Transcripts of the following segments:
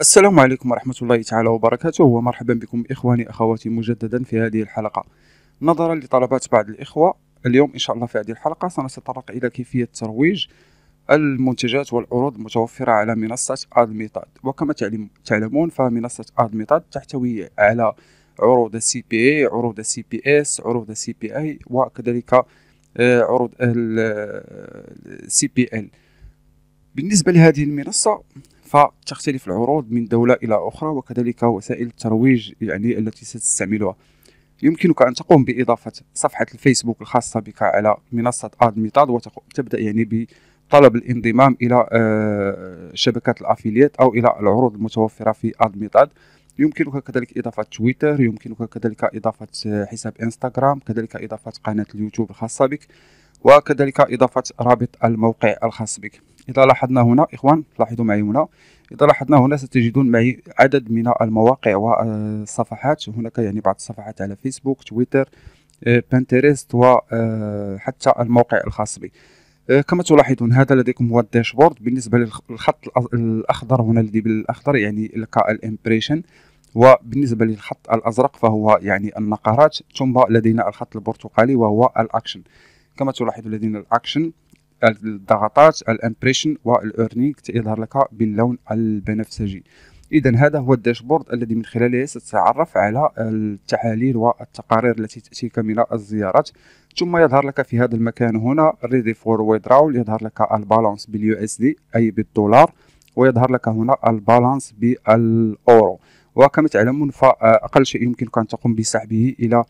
السلام عليكم ورحمة الله تعالى وبركاته ومرحبا بكم إخواني أخواتي مجددا في هذه الحلقة نظرا لطلبات بعض الإخوة اليوم إن شاء الله في هذه الحلقة سنتطرق إلى كيفية ترويج المنتجات والعروض المتوفرة على منصة أدميتاد وكما تعلمون فمنصة أدميتاد تحتوي على عروض سي بي اي عروض سي بي اس عروض سي بي اي وكذلك آه، عروض السي بي ال بالنسبة لهذه المنصة فتختلف العروض من دولة إلى أخرى وكذلك وسائل الترويج يعني التي ستستعملها يمكنك أن تقوم بإضافة صفحة الفيسبوك الخاصة بك على منصة أدميتاد وتبدأ يعني بطلب الانضمام إلى آه، شبكات الأفيليات أو إلى العروض المتوفرة في أدميتاد يمكنك كذلك إضافة تويتر يمكنك كذلك إضافة حساب إنستغرام كذلك إضافة قناة اليوتيوب الخاصة بك وكذلك إضافة رابط الموقع الخاص بك إذا لاحظنا هنا إخوان لاحظوا معي هنا إذا لاحظنا هنا ستجدون معي عدد من المواقع والصفحات هناك يعني بعض الصفحات على فيسبوك تويتر آه، بنترست وحتى آه، الموقع الخاص بي آه، كما تلاحظون هذا لديكم هو الداشبورد بالنسبه للخط الاخضر هنا الذي بالاخضر يعني لقاء الامبريشن وبالنسبه للخط الازرق فهو يعني النقرات ثم لدينا الخط البرتقالي وهو الاكشن كما تلاحظون لدينا الاكشن الضغطات الامبريشن والارنينغ تظهر لك باللون البنفسجي اذا هذا هو الداشبورد الذي من خلاله ستتعرف على التحاليل والتقارير التي تاتيك من الزيارات ثم يظهر لك في هذا المكان هنا ريدي فور ويدراول يظهر لك البالانس باليو اس دي اي بالدولار ويظهر لك هنا البالانس بالاورو وكما تعلمون فاقل شيء يمكنك ان تقوم بسحبه الى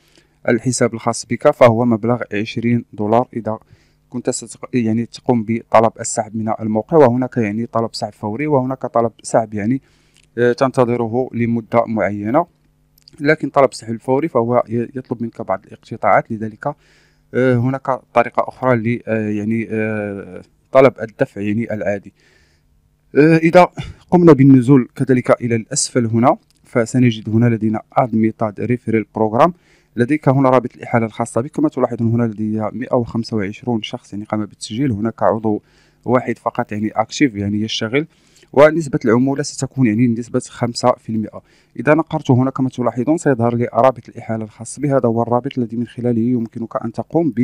الحساب الخاص بك فهو مبلغ 20 دولار اذا كنت يعني تقوم بطلب السحب من الموقع وهناك يعني طلب سحب فوري وهناك طلب سحب يعني آه، تنتظره لمدة معينة لكن طلب السحب الفوري فهو يطلب منك بعض الاقتطاعات لذلك آه، هناك طريقة أخرى ل آه، يعني طلب الدفع يعني العادي إذا قمنا بالنزول كذلك إلى الأسفل هنا فسنجد هنا لدينا ادميتاد ريفيرال بروجرام لديك هنا رابط الإحالة الخاصة بك كما تلاحظون هنا لدي 125 شخص يعني قام بالتسجيل هناك عضو واحد فقط يعني اكتيف يعني يشتغل ونسبة العمولة ستكون يعني نسبة 5% إذا نقرت هنا كما تلاحظون سيظهر لي رابط الإحالة الخاص بهذا هو الرابط الذي من خلاله يمكنك أن تقوم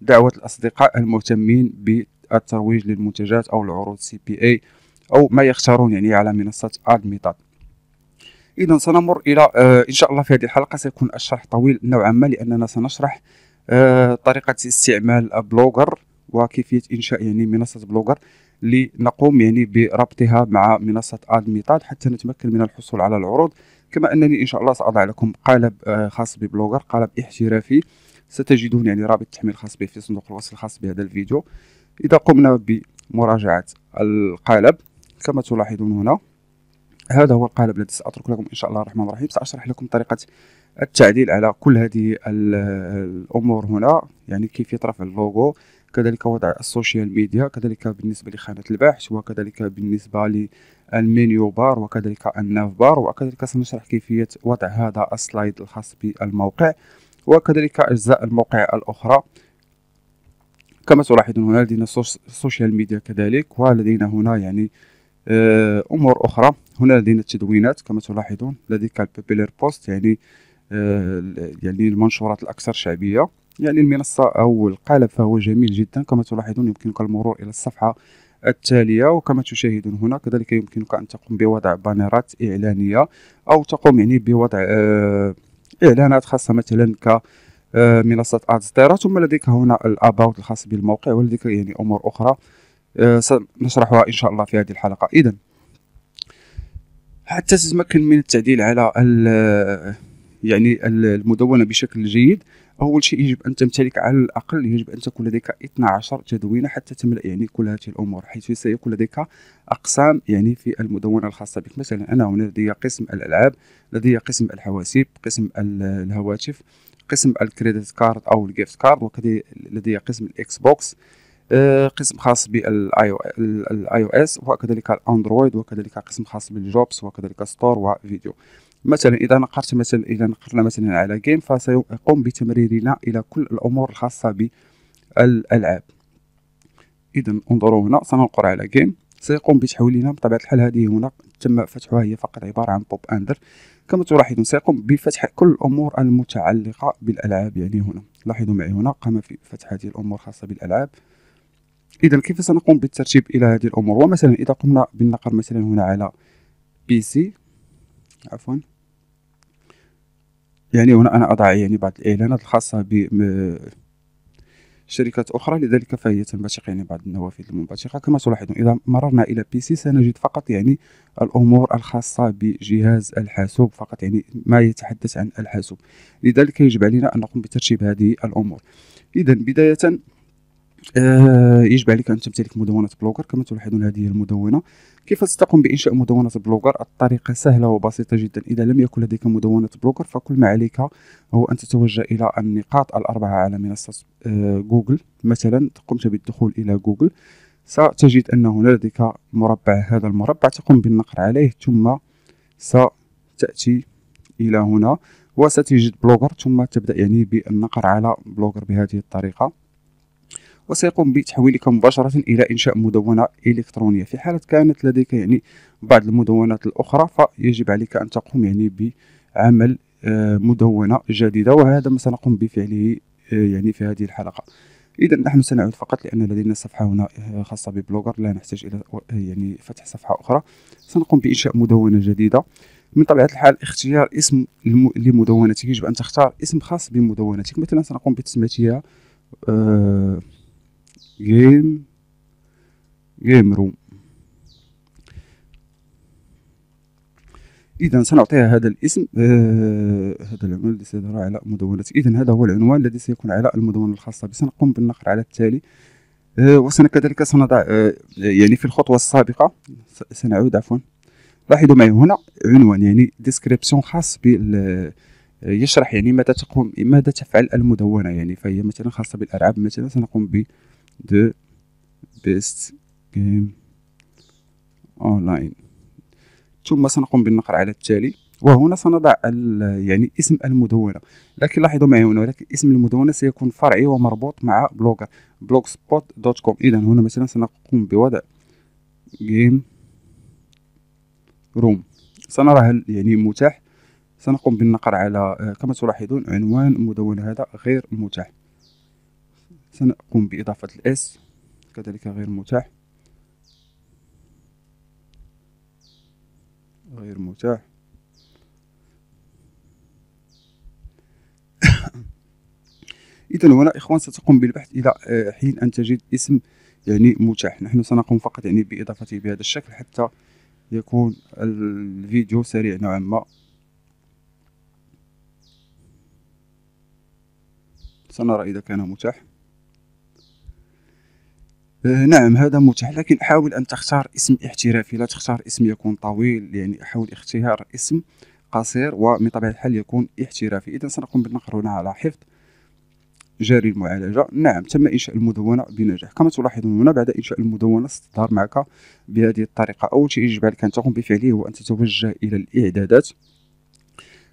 بدعوة الأصدقاء المهتمين بالترويج للمنتجات أو العروض سي بي أي أو ما يختارون يعني على منصة أدميتات اذا سنمر الى آه، ان شاء الله في هذه الحلقه سيكون الشرح طويل نوعا ما لاننا سنشرح آه، طريقه استعمال بلوجر وكيفيه انشاء يعني منصه بلوجر لنقوم يعني بربطها مع منصه ادميتاد حتى نتمكن من الحصول على العروض كما انني ان شاء الله ساضع لكم قالب آه، خاص ببلوجر قالب احترافي ستجدون يعني رابط التحميل خاص به في صندوق الوصف الخاص بهذا الفيديو اذا قمنا بمراجعه القالب كما تلاحظون هنا هذا هو القالب الذي ساترك لكم ان شاء الله الرحمن الرحيم ساشرح لكم طريقه التعديل على كل هذه الامور هنا يعني كيفيه رفع اللوغو كذلك وضع السوشيال ميديا كذلك بالنسبه لخانه البحث وكذلك بالنسبه للمنيو بار وكذلك الناف بار وكذلك سنشرح كيفيه وضع هذا السلايد الخاص بالموقع وكذلك اجزاء الموقع الاخرى كما تلاحظون هنا لدينا السوشيال ميديا كذلك ولدينا هنا يعني آه، امور اخرى هنا لدينا التدوينات كما تلاحظون لديك البوبيلير بوست يعني آه، يعني المنشورات الاكثر شعبيه يعني المنصه او القالب فهو جميل جدا كما تلاحظون يمكنك المرور الى الصفحه التالية وكما تشاهدون هنا كذلك يمكنك أن تقوم بوضع بانرات إعلانية أو تقوم يعني بوضع آه، إعلانات خاصة مثلا ك منصة أدستيرا ثم لديك هنا الأباوت الخاص بالموقع ولديك يعني أمور أخرى آه، سنشرحها إن شاء الله في هذه الحلقة إذا حتى تتمكن من التعديل على يعني المدونة بشكل جيد أول شيء يجب أن تمتلك على الأقل يجب أن تكون لديك 12 تدوينة حتى تملأ يعني كل هذه الأمور حيث سيكون لديك أقسام يعني في المدونة الخاصة بك مثلا أنا هنا لدي قسم الألعاب لدي قسم الحواسيب قسم الهواتف قسم الكريدت كارد أو الجيفت كارد وكذلك لدي قسم الإكس بوكس آه، قسم خاص بالاي او اس وكذلك الاندرويد وكذلك قسم خاص بالجوبس وكذلك ستور وفيديو مثلا اذا نقرت مثلا اذا نقرنا مثلا على جيم فسيقوم بتمريرنا الى كل الامور الخاصه بالالعاب اذا انظروا هنا سننقر على جيم سيقوم بتحويلنا بطبيعه الحال هذه هنا تم فتحها هي فقط عباره عن بوب اندر كما تلاحظون سيقوم بفتح كل الامور المتعلقه بالالعاب يعني هنا لاحظوا معي هنا قام في فتح هذه الامور الخاصه بالالعاب اذا كيف سنقوم بالترتيب الى هذه الامور ومثلا اذا قمنا بالنقر مثلا هنا على بي سي عفوا يعني هنا انا اضع يعني بعض الاعلانات الخاصه ب شركات اخرى لذلك فهي تنبثق يعني بعض النوافذ المنبثقه كما تلاحظون اذا مررنا الى بي سي سنجد فقط يعني الامور الخاصه بجهاز الحاسوب فقط يعني ما يتحدث عن الحاسوب لذلك يجب علينا ان نقوم بترتيب هذه الامور اذا بدايه آه يجب عليك ان تمتلك مدونه بلوجر كما تلاحظون هذه المدونه كيف ستقوم بانشاء مدونه بلوجر الطريقه سهله وبسيطه جدا اذا لم يكن لديك مدونه بلوجر فكل ما عليك هو ان تتوجه الى النقاط الاربعه على منصه آه جوجل مثلا قمت بالدخول الى جوجل ستجد ان هنا لديك مربع هذا المربع تقوم بالنقر عليه ثم ستاتي الى هنا وستجد بلوجر ثم تبدا يعني بالنقر على بلوجر بهذه الطريقه وسيقوم بتحويلك مباشرة إلى إنشاء مدونة إلكترونية في حالة كانت لديك يعني بعض المدونات الأخرى فيجب عليك أن تقوم يعني بعمل آه، مدونة جديدة وهذا ما سنقوم بفعله آه، يعني في هذه الحلقة إذا نحن سنعود فقط لأن لدينا صفحة هنا آه، خاصة ببلوجر لا نحتاج إلى يعني فتح صفحة أخرى سنقوم بإنشاء مدونة جديدة من طبيعة الحال اختيار اسم لمدونتك يجب أن تختار اسم خاص بمدونتك مثلا سنقوم بتسميتها آه جيم جيم روم اذا سنعطيها هذا الاسم آه هذا العنوان الذي سيظهر على مدونتي اذا هذا هو العنوان الذي سيكون على المدونه الخاصه بي سنقوم بالنقر على التالي آه كذلك سنضع آه يعني في الخطوه السابقه سنعود عفوا لاحظوا معي هنا عنوان يعني ديسكريبسيون خاص بال آه، يشرح يعني ماذا تقوم ماذا تفعل المدونه يعني فهي مثلا خاصه بالالعاب مثلا سنقوم ب The best game online. ثم سنقوم بالنقر على التالي وهنا سنضع يعني اسم المدونة لكن لاحظوا معي هنا ولكن اسم المدونة سيكون فرعي ومربوط مع بلوجر بلوج سبوت دوت كوم إذا هنا مثلا سنقوم بوضع جيم روم سنرى هل يعني متاح سنقوم بالنقر على آه، كما تلاحظون عنوان المدونة هذا غير متاح سنقوم بإضافة الإس كذلك غير متاح غير متاح إذا هنا إخوان ستقوم بالبحث إلى آه، حين أن تجد اسم يعني متاح نحن سنقوم فقط يعني بإضافته بهذا الشكل حتى يكون الفيديو سريع نوعا ما سنرى إذا كان متاح آه نعم هذا متاح لكن حاول ان تختار اسم احترافي لا تختار اسم يكون طويل يعني حاول اختيار اسم قصير ومن طبيعه الحال يكون احترافي اذا سنقوم بالنقر هنا على حفظ جاري المعالجة نعم تم إنشاء المدونة بنجاح كما تلاحظون هنا بعد إنشاء المدونة ستظهر معك بهذه الطريقة أول شيء يجب عليك أن تقوم بفعله هو أن تتوجه إلى الإعدادات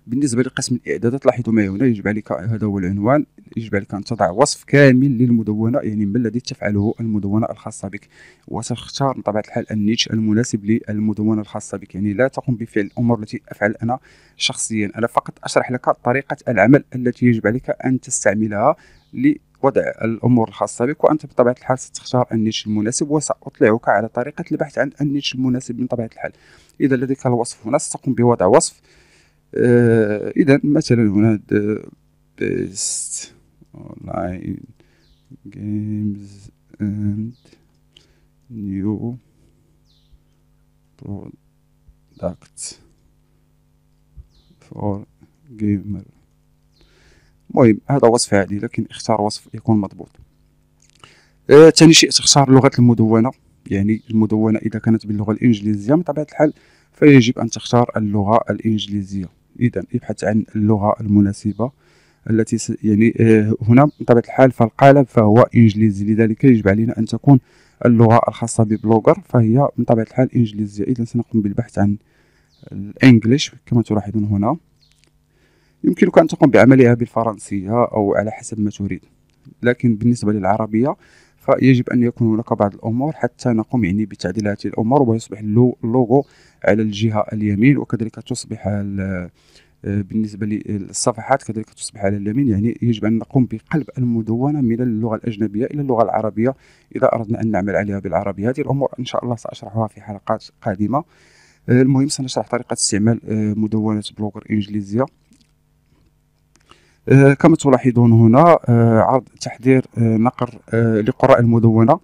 بالنسبه لقسم الاعدادات لاحظوا ما هنا يجب عليك هذا هو العنوان يجب عليك ان تضع وصف كامل للمدونه يعني ما الذي تفعله المدونه الخاصه بك وتختار بطبيعه الحال النيتش المناسب للمدونه الخاصه بك يعني لا تقوم بفعل الامور التي افعل انا شخصيا انا فقط اشرح لك طريقه العمل التي يجب عليك ان تستعملها وضع الامور الخاصه بك وانت بطبيعه الحال ستختار النيتش المناسب وساطلعك على طريقه البحث عن النيتش المناسب من طبيعه الحال اذا لديك الوصف هنا ستقوم بوضع وصف آه، اذا مثلا هنا best online games and new برودكت for gamer المهم هذا وصف عادي لكن اختار وصف يكون مضبوط ثاني آه، شيء تختار لغة المدونة يعني المدونة إذا كانت باللغة الإنجليزية من طبيعة الحال فيجب أن تختار اللغة الإنجليزية اذا ابحث عن اللغه المناسبه التي يعني آه، هنا بطبيعه الحال فالقالب فهو انجليزي لذلك يجب علينا ان تكون اللغه الخاصه ببلوجر فهي من طبيعه الحال انجليزيه اذا سنقوم بالبحث عن الانجليش كما تلاحظون هنا يمكنك ان تقوم بعملها بالفرنسيه او على حسب ما تريد لكن بالنسبه للعربيه فيجب أن يكون هناك بعض الأمور حتى نقوم يعني بتعديل هذه الأمور ويصبح اللوغو على الجهة اليمين وكذلك تصبح آه، بالنسبة للصفحات كذلك تصبح على اليمين يعني يجب أن نقوم بقلب المدونة من اللغة الأجنبية إلى اللغة العربية إذا أردنا أن نعمل عليها بالعربية هذه الأمور إن شاء الله سأشرحها في حلقات قادمة آه، المهم سنشرح طريقة استعمال آه، مدونة بلوجر إنجليزية آه، كما تلاحظون هنا آه، عرض تحضير آه، نقر لقراء المدونة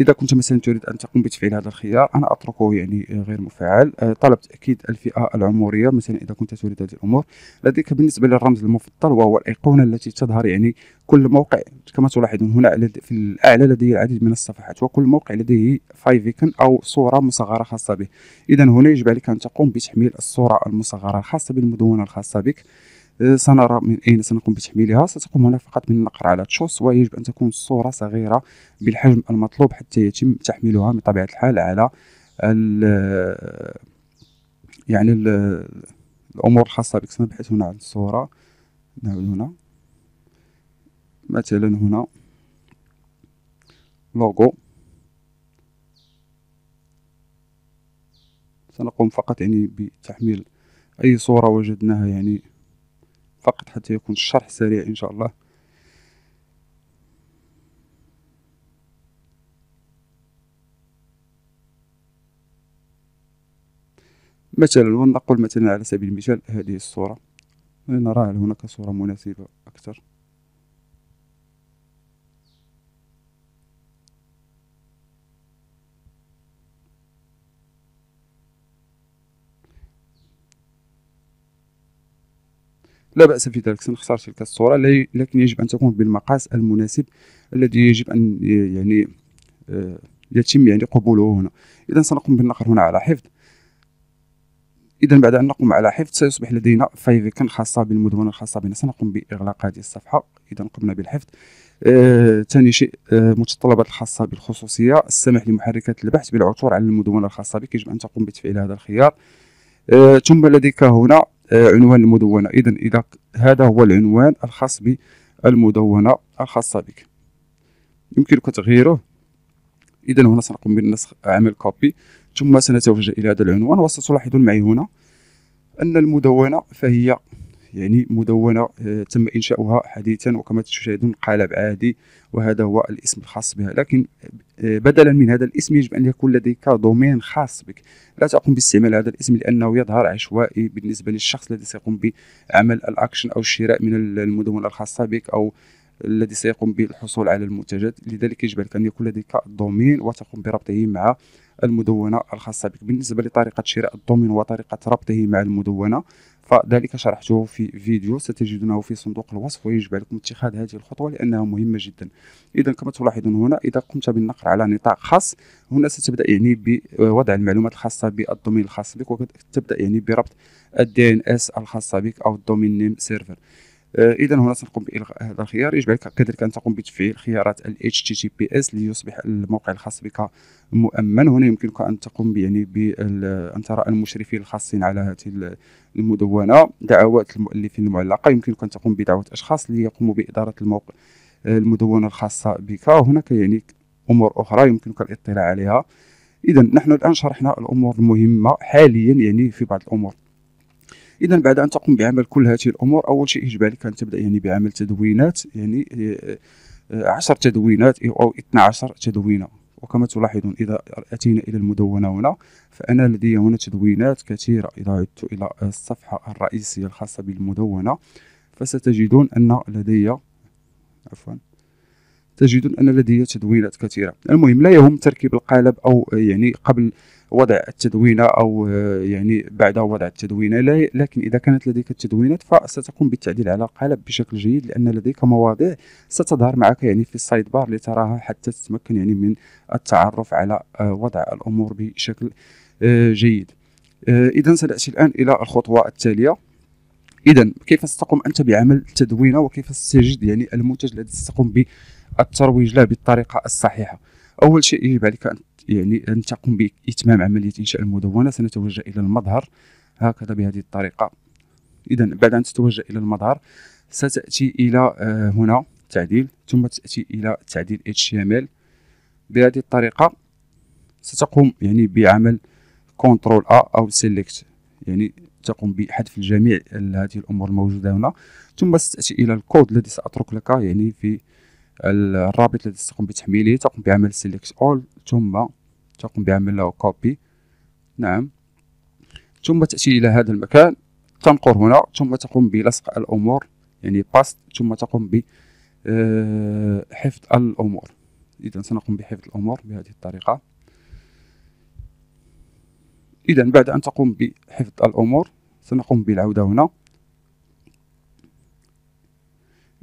إذا كنت مثلا تريد أن تقوم بتفعيل هذا الخيار أنا أتركه يعني غير مفعل طلب تأكيد الفئة العمرية مثلا إذا كنت تريد هذه الأمور لديك بالنسبة للرمز المفضل وهو الأيقونة التي تظهر يعني كل موقع كما تلاحظون هنا في الأعلى لدي العديد من الصفحات وكل موقع لديه فايفيكن أو صورة مصغرة خاصة به إذا هنا يجب عليك أن تقوم بتحميل الصورة المصغرة الخاصة بالمدونة الخاصة بك سنرى من أين سنقوم بتحميلها ستقوم هنا فقط من النقر على تشوس ويجب أن تكون الصورة صغيرة بالحجم المطلوب حتى يتم تحميلها من طبيعة الحال على ال يعني الـ الأمور الخاصة بك سنبحث هنا عن الصورة نعود هنا مثلا هنا لوغو سنقوم فقط يعني بتحميل أي صورة وجدناها يعني فقط حتى يكون الشرح سريع إن شاء الله مثلا ونقول مثلا على سبيل المثال هذه الصورة نرى هل هناك صورة مناسبة أكثر لا بأس في ذلك سنختار تلك الصورة لكن يجب أن تكون بالمقاس المناسب الذي يجب أن يعني آه، يتم يعني قبوله هنا إذا سنقوم بالنقر هنا على حفظ إذا بعد أن نقوم على حفظ سيصبح لدينا فايفيكن خاصة بالمدونة الخاصة بنا سنقوم بإغلاق هذه الصفحة إذا قمنا بالحفظ آه، ثاني آه، شيء آه، متطلبات الخاصة بالخصوصية السماح لمحركات البحث بالعثور على المدونة الخاصة بك يجب أن تقوم بتفعيل هذا الخيار آه، ثم لديك هنا آه، عنوان المدونة إذا إذا هذا هو العنوان الخاص بالمدونة الخاصة بك يمكنك تغييره إذا هنا سنقوم بالنسخ عمل كوبي ثم سنتوجه إلى هذا العنوان وستلاحظون معي هنا أن المدونة فهي يعني مدونة آه، تم إنشاؤها حديثا وكما تشاهدون قالب عادي وهذا هو الاسم الخاص بها لكن آه، بدلا من هذا الاسم يجب أن يكون لديك دومين خاص بك لا تقوم باستعمال هذا الاسم لأنه يظهر عشوائي بالنسبة للشخص الذي سيقوم بعمل الأكشن أو الشراء من المدونة الخاصة بك أو الذي سيقوم بالحصول على المنتجات لذلك يجب عليك ان يكون لديك دومين وتقوم بربطه مع المدونه الخاصه بك بالنسبه لطريقه شراء الدومين وطريقه ربطه مع المدونه فذلك شرحته في فيديو ستجدونه في صندوق الوصف ويجب عليكم اتخاذ هذه الخطوة لأنها مهمة جدا إذا كما تلاحظون هنا إذا قمت بالنقر على نطاق خاص هنا ستبدأ يعني بوضع المعلومات الخاصة بالدومين الخاص بك وتبدأ يعني بربط الدي ان اس الخاصة بك أو الدومين نيم سيرفر آه، اذا هنا سنقوم بالغاء هذا الخيار يجب عليك كذلك ان تقوم بتفعيل خيارات ال HTTPS ليصبح الموقع الخاص بك مؤمن هنا يمكنك ان تقوم يعني ان ترى المشرفين الخاصين على هذه المدونه دعوات المؤلفين المعلقه يمكنك ان تقوم بدعوه اشخاص ليقوموا باداره الموقع آه، المدونه الخاصه بك هناك يعني امور اخرى يمكنك الاطلاع عليها اذا نحن الان شرحنا الامور المهمه حاليا يعني في بعض الامور اذا بعد ان تقوم بعمل كل هذه الامور اول شيء يجب عليك ان تبدا يعني بعمل تدوينات يعني 10 آه، آه، تدوينات او 12 تدوينه وكما تلاحظون اذا اتينا الى المدونه هنا فانا لدي هنا تدوينات كثيره اذا عدت الى الصفحه الرئيسيه الخاصه بالمدونه فستجدون ان لدي عفوا تجدون ان لدي تدوينات كثيره المهم لا يهم تركيب القالب او آه، يعني قبل وضع التدوينه او آه، يعني بعد وضع التدوينه لكن اذا كانت لديك التدوينات فستقوم بالتعديل على القالب بشكل جيد لان لديك مواضيع ستظهر معك يعني في السايد بار لتراها حتى تتمكن يعني من التعرف على آه، وضع الامور بشكل آه، جيد اذا سناتي الان الى الخطوه التاليه اذا كيف ستقوم انت بعمل تدوينه وكيف ستجد يعني المنتج الذي ستقوم بالترويج له بالطريقه الصحيحه اول شيء يجب عليك ان يعني أن تقوم بإتمام عملية إنشاء المدونة سنتوجه إلى المظهر هكذا بهذه الطريقة إذا بعد أن تتوجه إلى المظهر ستأتي إلى آه، هنا تعديل ثم تأتي إلى تعديل HTML بهذه الطريقة ستقوم يعني بعمل كنترول أ أو سيليكت يعني تقوم بحذف جميع هذه الأمور الموجودة هنا ثم ستأتي إلى الكود الذي سأترك لك يعني في الرابط الذي ستقوم بتحميله تقوم بعمل سيلكت اول ثم تقوم بعمل له كوبي نعم ثم تأتي إلى هذا المكان تنقر هنا ثم تقوم بلصق الأمور يعني باست ثم تقوم ب آه، حفظ الأمور إذا سنقوم بحفظ الأمور بهذه الطريقة إذا بعد أن تقوم بحفظ الأمور سنقوم بالعودة هنا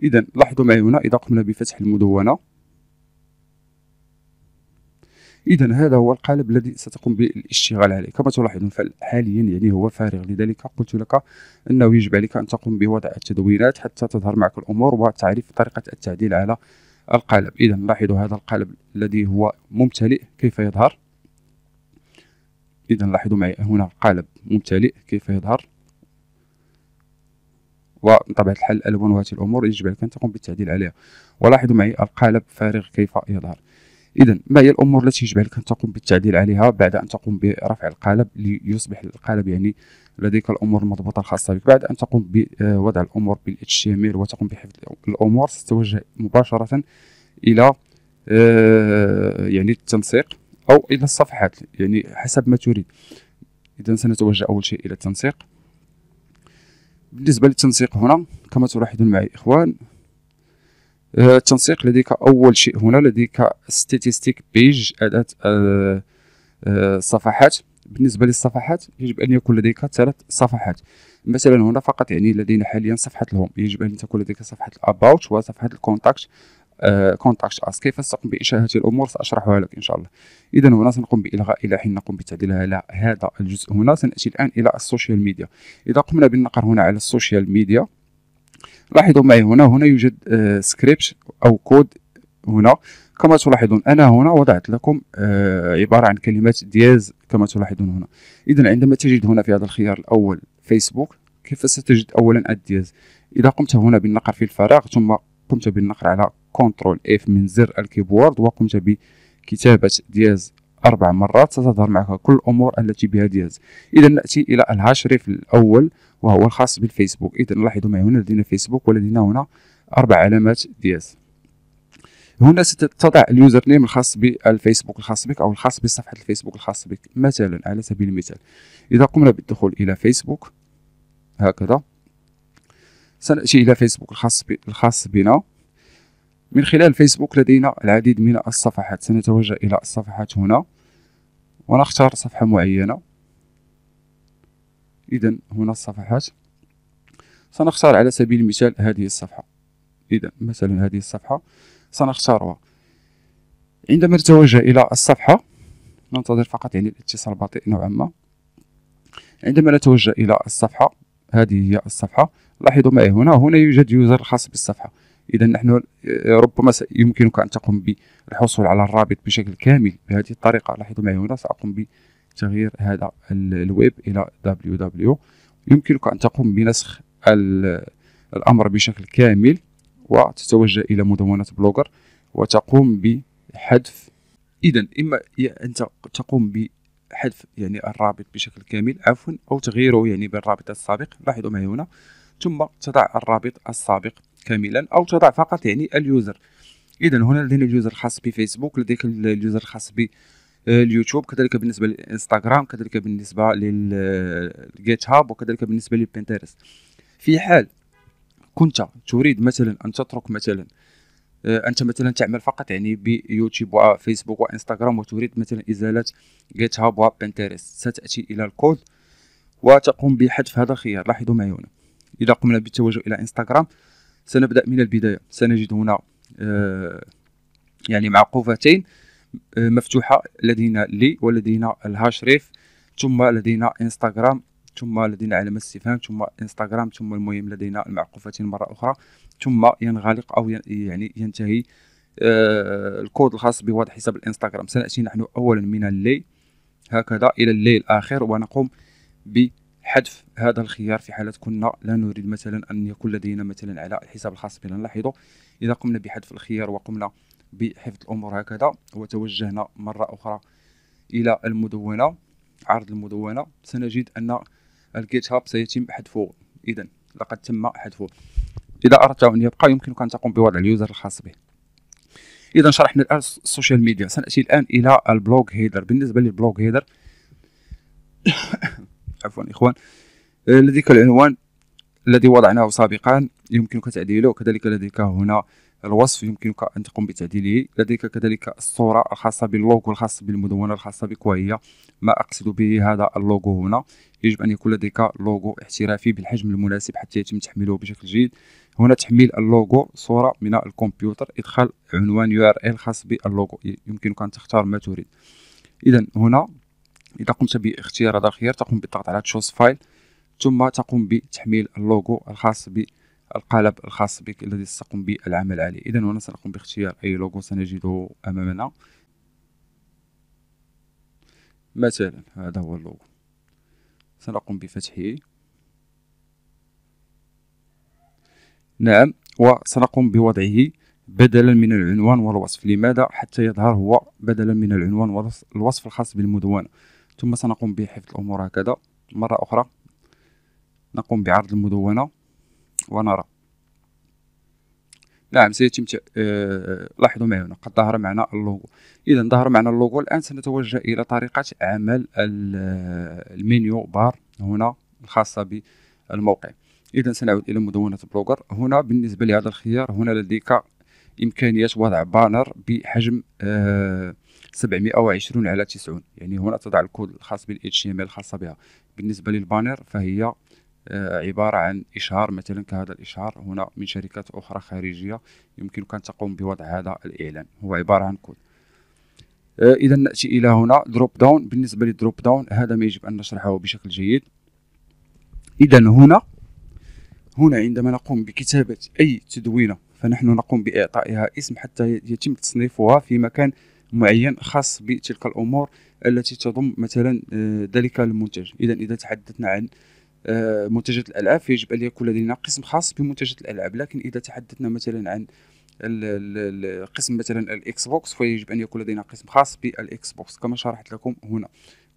إذا لاحظوا معي هنا إذا قمنا بفتح المدونة إذا هذا هو القالب الذي ستقوم بالاشتغال عليه كما تلاحظون حاليا يعني هو فارغ لذلك قلت لك أنه يجب عليك أن تقوم بوضع التدوينات حتى تظهر معك الأمور وتعريف طريقة التعديل على القالب إذا لاحظوا هذا القالب الذي هو ممتلئ كيف يظهر إذا لاحظوا معي هنا قالب ممتلئ كيف يظهر وطبيعه الحال الالوان وهذه الامور يجب عليك ان تقوم بالتعديل عليها ولاحظوا معي القالب فارغ كيف يظهر اذا ما هي الامور التي يجب عليك ان تقوم بالتعديل عليها بعد ان تقوم برفع القالب ليصبح القالب يعني لديك الامور المضبوطه الخاصه بك بعد ان تقوم بوضع الامور بالاتش تي وتقوم بحفظ الامور ستتوجه مباشره الى آه، يعني التنسيق او الى الصفحات يعني حسب ما تريد اذا سنتوجه اول شيء الى التنسيق بالنسبه للتنسيق هنا كما تلاحظون معي اخوان آه، التنسيق لديك اول شيء هنا لديك statistic page اداه آه،, أه صفحات بالنسبه للصفحات يجب ان يكون لديك ثلاث صفحات مثلا هنا فقط يعني لدينا حاليا صفحه الهوم يجب ان تكون لديك صفحه الاباوت وصفحه الكونتاكت آه، كونتاكت اس كيف ستقوم بانشاء هذه الامور ساشرحها لك ان شاء الله اذا هنا سنقوم بالغاء الى حين نقوم بتعديلها على هذا الجزء هنا سناتي الان الى السوشيال ميديا اذا قمنا بالنقر هنا على السوشيال ميديا لاحظوا معي هنا هنا يوجد سكريبت آه، او كود هنا كما تلاحظون انا هنا وضعت لكم آه، عباره عن كلمات دياز كما تلاحظون هنا اذا عندما تجد هنا في هذا الخيار الاول فيسبوك كيف ستجد اولا الدياز اذا قمت هنا بالنقر في الفراغ ثم قمت بالنقر على كنترول اف من زر الكيبورد وقمت بكتابة دياز أربع مرات ستظهر معك كل الأمور التي بها دياز إذا نأتي إلى الهاشريف الأول وهو الخاص بالفيسبوك إذا لاحظوا معي هنا لدينا فيسبوك ولدينا هنا أربع علامات دياز هنا ستضع اليوزر نيم الخاص بالفيسبوك الخاص بك أو الخاص بصفحة الفيسبوك الخاص بك مثلا على سبيل المثال إذا قمنا بالدخول إلى فيسبوك هكذا سنأتي إلى فيسبوك الخاص الخاص بنا من خلال فيسبوك لدينا العديد من الصفحات سنتوجه إلى الصفحات هنا ونختار صفحة معينة إذا هنا الصفحات سنختار على سبيل المثال هذه الصفحة إذا مثلا هذه الصفحة سنختارها عندما نتوجه إلى الصفحة ننتظر فقط يعني الاتصال بطيء نوعا ما عندما نتوجه إلى الصفحة هذه هي الصفحة لاحظوا معي هنا هنا يوجد يوزر خاص بالصفحه اذا نحن آه، ربما يمكنك ان تقوم بالحصول على الرابط بشكل كامل بهذه الطريقه لاحظوا معي هنا ساقوم بتغيير هذا الويب الى www يمكنك ان تقوم بنسخ الامر بشكل كامل وتتوجه الى مدونه بلوجر وتقوم بحذف اذا اما ان تقوم بحذف يعني الرابط بشكل كامل عفوا او تغييره يعني بالرابط السابق لاحظوا معي هنا ثم تضع الرابط السابق كاملا او تضع فقط يعني اليوزر اذا هنا لدينا اليوزر الخاص بفيسبوك لديك اليوزر الخاص باليوتيوب كذلك بالنسبه للانستغرام كذلك بالنسبه للجيت هاب وكذلك بالنسبه للبنتيرست في حال كنت تريد مثلا ان تترك مثلا آه، انت مثلا تعمل فقط يعني بيوتيوب وفيسبوك وانستغرام وتريد مثلا ازاله جيت هاب وبنتيرست ستاتي الى الكود وتقوم بحذف هذا الخيار لاحظوا معي هنا إذا قمنا بالتوجه إلى انستغرام سنبدأ من البداية سنجد هنا آه، يعني معقوفتين آه، مفتوحة لدينا لي ولدينا الهاش ريف ثم لدينا انستغرام ثم لدينا علامة استفهام ثم انستغرام ثم المهم لدينا المعقوفتين مرة أخرى ثم ينغلق أو يعني ينتهي آه الكود الخاص بوضع حساب الانستغرام سنأتي نحن أولا من الليل هكذا إلى الليل الآخر ونقوم ب حذف هذا الخيار في حالة كنا لا نريد مثلا أن يكون لدينا مثلا على الحساب الخاص بنا نلاحظوا إذا قمنا بحذف الخيار وقمنا بحفظ الأمور هكذا وتوجهنا مرة أخرى إلى المدونة عرض المدونة سنجد أن الجيت هاب سيتم حذفه إذا لقد تم حذفه إذا أردت أن يبقى يمكنك أن تقوم بوضع اليوزر الخاص به إذا شرحنا الآن السوشيال ميديا سنأتي الآن إلى البلوج هيدر بالنسبة للبلوج هيدر عفوا إخوان آه، لديك العنوان الذي وضعناه سابقا يمكنك تعديله كذلك لديك هنا الوصف يمكنك أن تقوم بتعديله لديك كذلك الصورة الخاصة باللوجو الخاص بالمدونة الخاصة بك وهي ما أقصد به هذا اللوجو هنا يجب أن يكون لديك لوجو احترافي بالحجم المناسب حتى يتم تحميله بشكل جيد هنا تحميل اللوجو صورة من الكمبيوتر إدخال عنوان يو ار ال خاص باللوجو يمكنك أن تختار ما تريد إذا هنا إذا قمت باختيار هذا الخيار تقوم بالضغط على تشوز فايل ثم تقوم بتحميل اللوغو الخاص بالقالب الخاص بك الذي ستقوم بالعمل عليه إذا هنا سنقوم باختيار أي لوغو سنجده أمامنا مثلا هذا هو اللوغو سنقوم بفتحه نعم وسنقوم بوضعه بدلا من العنوان والوصف لماذا حتى يظهر هو بدلا من العنوان والوصف الخاص بالمدونة ثم سنقوم بحفظ الأمور هكذا مرة أخرى نقوم بعرض المدونة ونرى نعم سيتم آه... لاحظوا معي هنا قد ظهر معنا اللوغو اذا ظهر معنا اللوغو الان سنتوجه الى طريقه عمل آه، المنيو بار هنا الخاصه بالموقع اذا سنعود الى مدونه بلوجر هنا بالنسبه لهذا الخيار هنا لديك امكانيه وضع بانر بحجم آه 720 على 90 يعني هنا تضع الكود الخاص بال HTML الخاصه بها بالنسبه للبانر فهي آه، عبارة عن إشهار مثلا كهذا الإشهار هنا من شركات أخرى خارجية يمكنك أن تقوم بوضع هذا الإعلان هو عبارة عن كود آه، إذا نأتي إلى هنا دروب داون بالنسبة للدروب داون هذا ما يجب أن نشرحه بشكل جيد إذا هنا هنا عندما نقوم بكتابة أي تدوينة فنحن نقوم بإعطائها اسم حتى يتم تصنيفها في مكان معين خاص بتلك الامور التي تضم مثلا آه، ذلك المنتج اذا اذا تحدثنا عن آه، منتجات الالعاب فيجب ان يكون لدينا قسم خاص بمنتجات الالعاب لكن اذا تحدثنا مثلا عن القسم مثلا الاكس بوكس فيجب ان يكون لدينا قسم خاص بالاكس بوكس كما شرحت لكم هنا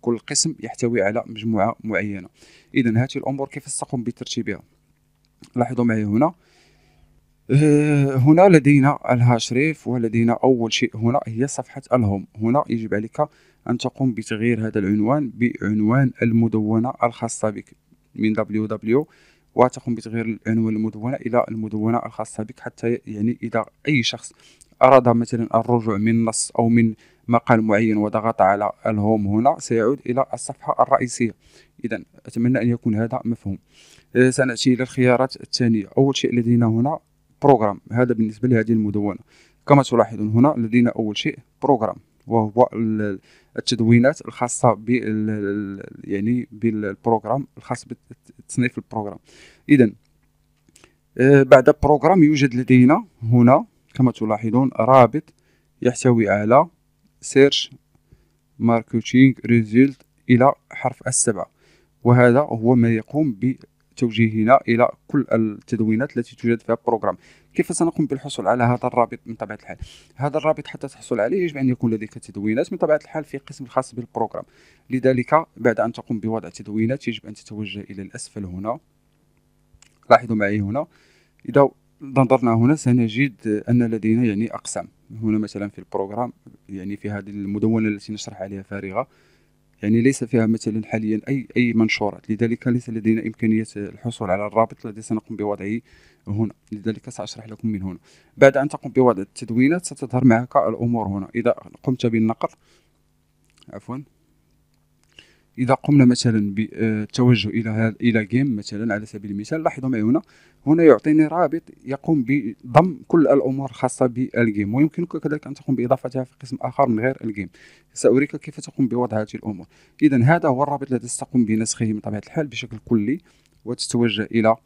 كل قسم يحتوي على مجموعه معينه اذا هذه الامور كيف ستقوم بترتيبها لاحظوا معي هنا آه، هنا لدينا الهاشريف ولدينا أول شيء هنا هي صفحة الهوم هنا يجب عليك أن تقوم بتغيير هذا العنوان بعنوان المدونة الخاصة بك من www وتقوم بتغيير العنوان المدونة إلى المدونة الخاصة بك حتى يعني إذا أي شخص أراد مثلا الرجوع من نص أو من مقال معين وضغط على الهوم هنا سيعود إلى الصفحة الرئيسية إذا أتمنى أن يكون هذا مفهوم آه، سنأتي إلى الخيارات الثانية أول شيء لدينا هنا بروجرام هذا بالنسبة لهذه المدونة كما تلاحظون هنا لدينا أول شيء بروجرام وهو التدوينات الخاصة بال يعني بالبروجرام الخاص بتصنيف البروجرام إذا آه، بعد بروجرام يوجد لدينا هنا كما تلاحظون رابط يحتوي على سيرش ماركتينغ ريزولت إلى حرف السبعة وهذا هو ما يقوم توجيهنا الى كل التدوينات التي توجد فيها البروغرام كيف سنقوم بالحصول على هذا الرابط من طبيعه الحال هذا الرابط حتى تحصل عليه يجب ان يكون لديك تدوينات من طبيعه الحال في قسم الخاص بالبروغرام لذلك بعد ان تقوم بوضع تدوينات يجب ان تتوجه الى الاسفل هنا لاحظوا معي هنا اذا نظرنا هنا سنجد ان لدينا يعني اقسام هنا مثلا في البروغرام يعني في هذه المدونه التي نشرح عليها فارغه يعني ليس فيها مثلا حاليا اي اي منشورات لذلك ليس لدينا امكانيه الحصول على الرابط الذي سنقوم بوضعه هنا لذلك ساشرح لكم من هنا بعد ان تقوم بوضع التدوينات ستظهر معك الامور هنا اذا قمت بالنقر عفوا اذا قمنا مثلا بالتوجه آه، الى الى جيم مثلا على سبيل المثال لاحظوا معي هنا هنا يعطيني رابط يقوم بضم كل الامور الخاصه بالجيم ويمكنك كذلك ان تقوم باضافتها في قسم اخر من غير الجيم ساريك كيف تقوم بوضع هذه الامور اذا هذا هو الرابط الذي ستقوم بنسخه من طبيعه الحال بشكل كلي وتتوجه الى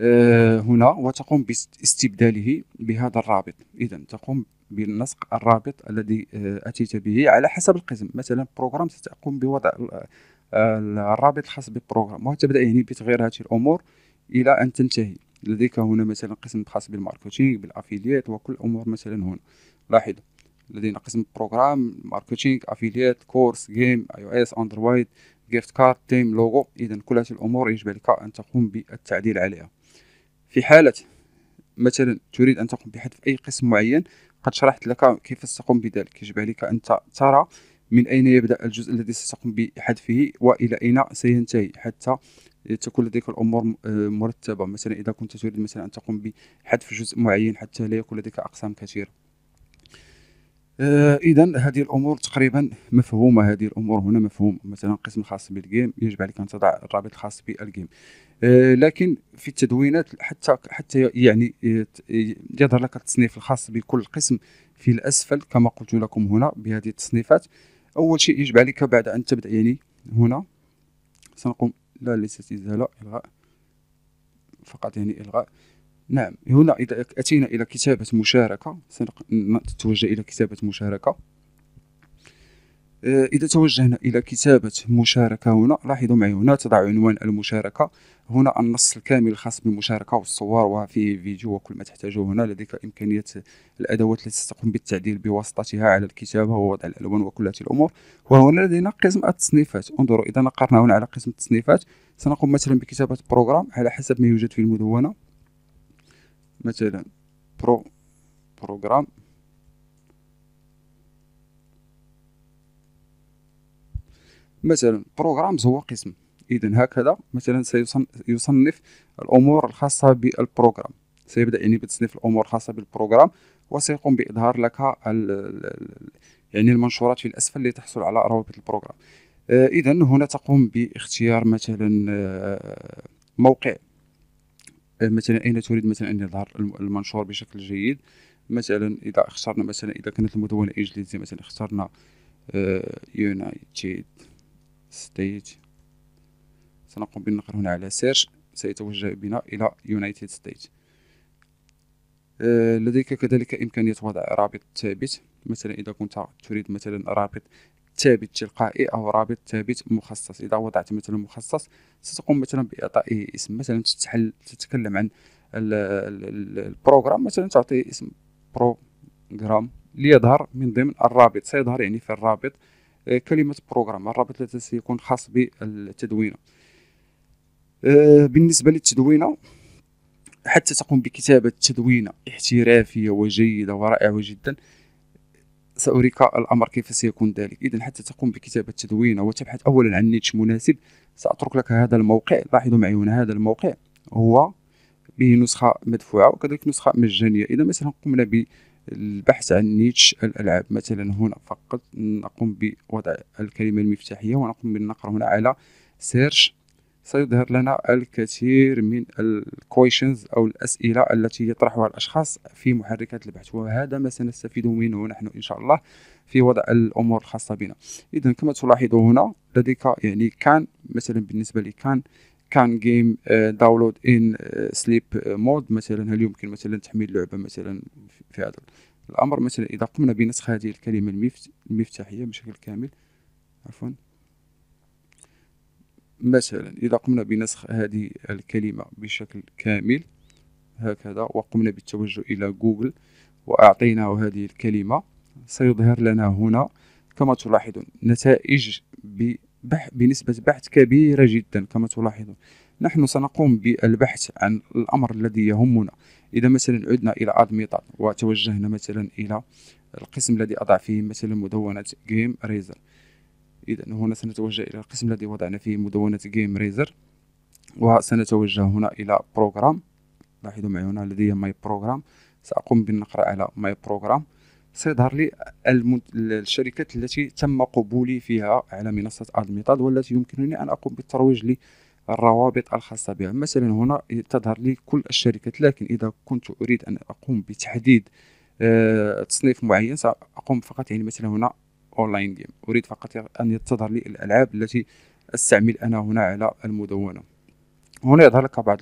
آه، هنا وتقوم باستبداله بهذا الرابط اذا تقوم بالنسق الرابط الذي آه، اتيت به على حسب القسم مثلا بروغرام ستقوم بوضع الرابط الخاص بالبروغرام وتبدا يعني بتغيير هذه الامور الى ان تنتهي لديك هنا مثلا قسم خاص بالماركتينغ بالافيليات وكل الامور مثلا هنا لاحظ لدينا قسم بروغرام ماركتينغ افيليات كورس جيم اي او اس اندرويد جيفت كارد تيم لوغو اذا كل هذه الامور يجب عليك ان تقوم بالتعديل عليها في حاله مثلا تريد ان تقوم بحذف اي قسم معين قد شرحت لك كيف ستقوم بذلك يجب عليك أن ترى من أين يبدأ الجزء الذي ستقوم بحذفه وإلى أين سينتهي حتى تكون لديك الأمور مرتبة مثلا إذا كنت تريد مثلا أن تقوم بحذف جزء معين حتى لا يكون لديك أقسام كثيرة آه، اذا هذه الامور تقريبا مفهومه هذه الامور هنا مفهوم مثلا قسم خاص بالجيم يجب عليك ان تضع الرابط الخاص بالجيم آه، لكن في التدوينات حتى حتى يعني آه، آه، يظهر لك التصنيف الخاص بكل قسم في الاسفل كما قلت لكم هنا بهذه التصنيفات اول شيء يجب عليك بعد ان تبدا يعني هنا سنقوم لا ليست ازاله الغاء فقط يعني الغاء نعم هنا اذا اتينا الى كتابه مشاركه سنتوجه الى كتابه مشاركه آه، إذا توجهنا إلى كتابة مشاركة هنا لاحظوا معي هنا تضع عنوان المشاركة هنا النص الكامل الخاص بالمشاركة والصور وفيه فيديو وكل ما تحتاجه هنا لديك إمكانية الأدوات التي تقوم بالتعديل بواسطتها على الكتابة ووضع الألوان وكل هذه الأمور وهنا لدينا قسم التصنيفات انظروا إذا نقرنا هنا على قسم التصنيفات سنقوم مثلا بكتابة بروغرام على حسب ما يوجد في المدونة مثلا برو بروغرام مثلا بروغرامز هو قسم اذا هكذا مثلا سيصنف الامور الخاصه بالبروغرام سيبدا يعني بتصنيف الامور الخاصه بالبروغرام وسيقوم باظهار لك يعني المنشورات في الاسفل لتحصل على روابط البروغرام آه، اذا هنا تقوم باختيار مثلا آه، موقع آه، مثلا اين تريد مثلا ان يظهر المنشور بشكل جيد مثلا اذا اخترنا مثلا اذا كانت المدونه انجليزيه مثلا اخترنا يونايتد ستيت سنقوم بالنقر هنا على سيرش سيتوجه بنا إلى يونايتد ستيت آه، لديك كذلك إمكانية وضع رابط ثابت مثلا إذا كنت تريد مثلا رابط ثابت تلقائي أو رابط ثابت مخصص إذا وضعت مثلا مخصص ستقوم مثلا بإعطائه اسم مثلا تتحل تتكلم عن البروغرام مثلا تعطيه اسم بروغرام ليظهر من ضمن الرابط سيظهر يعني في الرابط كلمه بروغرام الرابط الذي سيكون خاص بالتدوينه أه، بالنسبه للتدوينه حتى تقوم بكتابه تدوينه احترافيه وجيده ورائعه جدا سأريك الأمر كيف سيكون ذلك إذا حتى تقوم بكتابة تدوينة وتبحث أولا عن نيتش مناسب سأترك لك هذا الموقع لاحظوا معي هنا هذا الموقع هو به نسخة مدفوعة وكذلك نسخة مجانية إذا مثلا قمنا البحث عن نيتش الألعاب مثلا هنا فقط نقوم بوضع الكلمة المفتاحية ونقوم بالنقر هنا على سيرش سيظهر لنا الكثير من الكويشنز أو الأسئلة التي يطرحها الأشخاص في محركات البحث وهذا ما سنستفيد منه نحن إن شاء الله في وضع الأمور الخاصة بنا إذا كما تلاحظوا هنا لديك يعني كان مثلا بالنسبة لي كان كان جيم داونلود ان سليب مود مثلا هل يمكن مثلا تحميل لعبه مثلا في هذا الامر مثلا اذا قمنا بنسخ هذه الكلمه المفتاحيه بشكل كامل عفوا مثلا اذا قمنا بنسخ هذه الكلمه بشكل كامل هكذا وقمنا بالتوجه الى جوجل واعطيناه هذه الكلمه سيظهر لنا هنا كما تلاحظون نتائج ب بنسبة بحث كبيرة جدا كما تلاحظون نحن سنقوم بالبحث عن الأمر الذي يهمنا إذا مثلا عدنا إلى أدميطات وتوجهنا مثلا إلى القسم الذي أضع فيه مثلا مدونة جيم ريزر إذا هنا سنتوجه إلى القسم الذي وضعنا فيه مدونة جيم ريزر وسنتوجه هنا إلى بروجرام لاحظوا معي هنا لدي ماي بروجرام سأقوم بالنقر على ماي بروجرام سيظهر لي الشركات التي تم قبولي فيها على منصه ادميتال والتي يمكنني ان اقوم بالترويج للروابط الخاصه بها مثلا هنا تظهر لي كل الشركات لكن اذا كنت اريد ان اقوم بتحديد آه، تصنيف معين ساقوم فقط يعني مثلا هنا اونلاين جيم اريد فقط ان تظهر لي الالعاب التي استعمل انا هنا على المدونه هنا يظهر لك بعض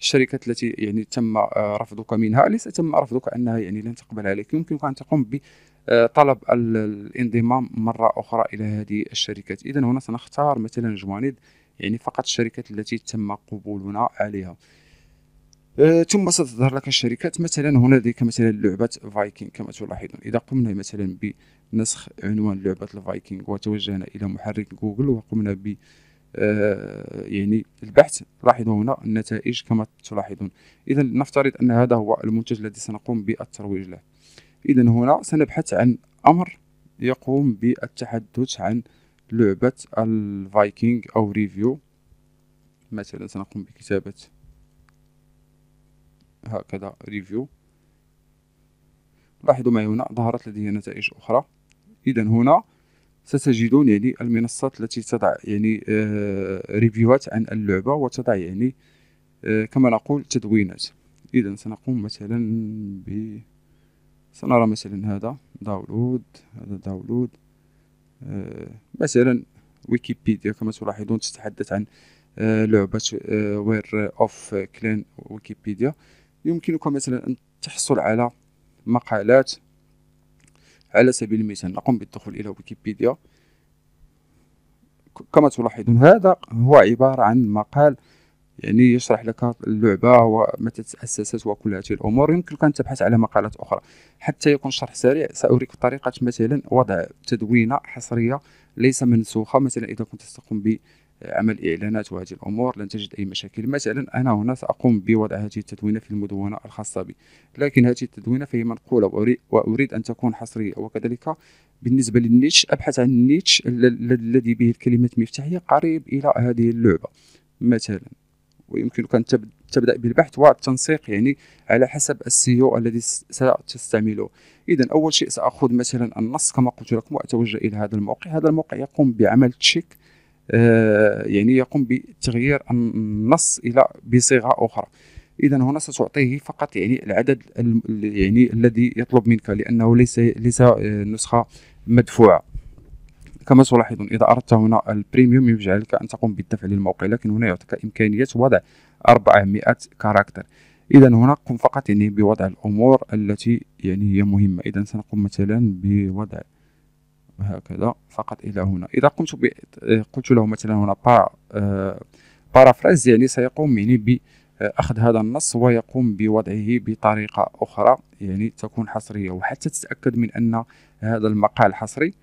الشركات التي يعني تم آه، رفضك منها ليس تم رفضك انها يعني لن تقبل عليك يمكنك ان تقوم بطلب آه، الانضمام مره اخرى الى هذه الشركات اذا هنا سنختار مثلا جوانب يعني فقط الشركات التي تم قبولنا عليها آه، ثم ستظهر لك الشركات مثلا هنا لديك مثلا لعبة فايكنج كما تلاحظون إذا قمنا مثلا بنسخ عنوان لعبة الفايكنج وتوجهنا إلى محرك جوجل وقمنا ب آه، يعني البحث لاحظوا هنا النتائج كما تلاحظون اذا نفترض ان هذا هو المنتج الذي سنقوم بالترويج له اذا هنا سنبحث عن امر يقوم بالتحدث عن لعبة الفايكنج او ريفيو مثلا سنقوم بكتابة هكذا ريفيو لاحظوا معي هنا ظهرت لدي نتائج اخرى اذا هنا ستجدون يعني المنصات التي تضع يعني آه، ريفيوات عن اللعبه وتضع يعني آه، كما نقول تدوينات اذا سنقوم مثلا ب سنرى مثلا هذا داونلود هذا داونلود آه، مثلا ويكيبيديا كما تلاحظون تتحدث عن لعبة وير اوف كلان ويكيبيديا يمكنك مثلا ان تحصل على مقالات على سبيل المثال نقوم بالدخول إلى ويكيبيديا كما تلاحظون هذا هو عبارة عن مقال يعني يشرح لك اللعبة ومتى تأسست وكل هذه الأمور يمكنك أن تبحث على مقالات أخرى حتى يكون شرح سريع سأريك طريقة مثلا وضع تدوينة حصرية ليس منسوخة مثلا إذا كنت تقوم عمل إعلانات وهذه الأمور لن تجد أي مشاكل مثلا أنا هنا سأقوم بوضع هذه التدوينة في المدونة الخاصة بي لكن هذه التدوينة فهي منقولة وأريد أن تكون حصرية وكذلك بالنسبة للنيتش أبحث عن النيتش الذي به الكلمات مفتاحية قريب إلى هذه اللعبة مثلا ويمكنك أن تبدأ بالبحث والتنسيق يعني على حسب السيو الذي ستستعمله إذا أول شيء سأخذ مثلا النص كما قلت لكم وأتوجه إلى هذا الموقع هذا الموقع يقوم بعمل تشيك آه، يعني يقوم بتغيير النص الى بصيغه اخرى اذا هنا ستعطيه فقط يعني العدد يعني الذي يطلب منك لانه ليس ليس آه، نسخه مدفوعه كما تلاحظون اذا اردت هنا البريميوم يجعلك ان تقوم بالدفع للموقع لكن هنا يعطيك امكانيه وضع 400 كاركتر اذا هنا قم فقط يعني بوضع الامور التي يعني هي مهمه اذا سنقوم مثلا بوضع هكذا فقط إلى هنا إذا قمت ب... آه، قلت له مثلا هنا بار... آه، بارافراز يعني سيقوم يعني باخذ هذا النص ويقوم بوضعه بطريقة أخرى يعني تكون حصرية وحتى تتأكد من أن هذا المقال حصري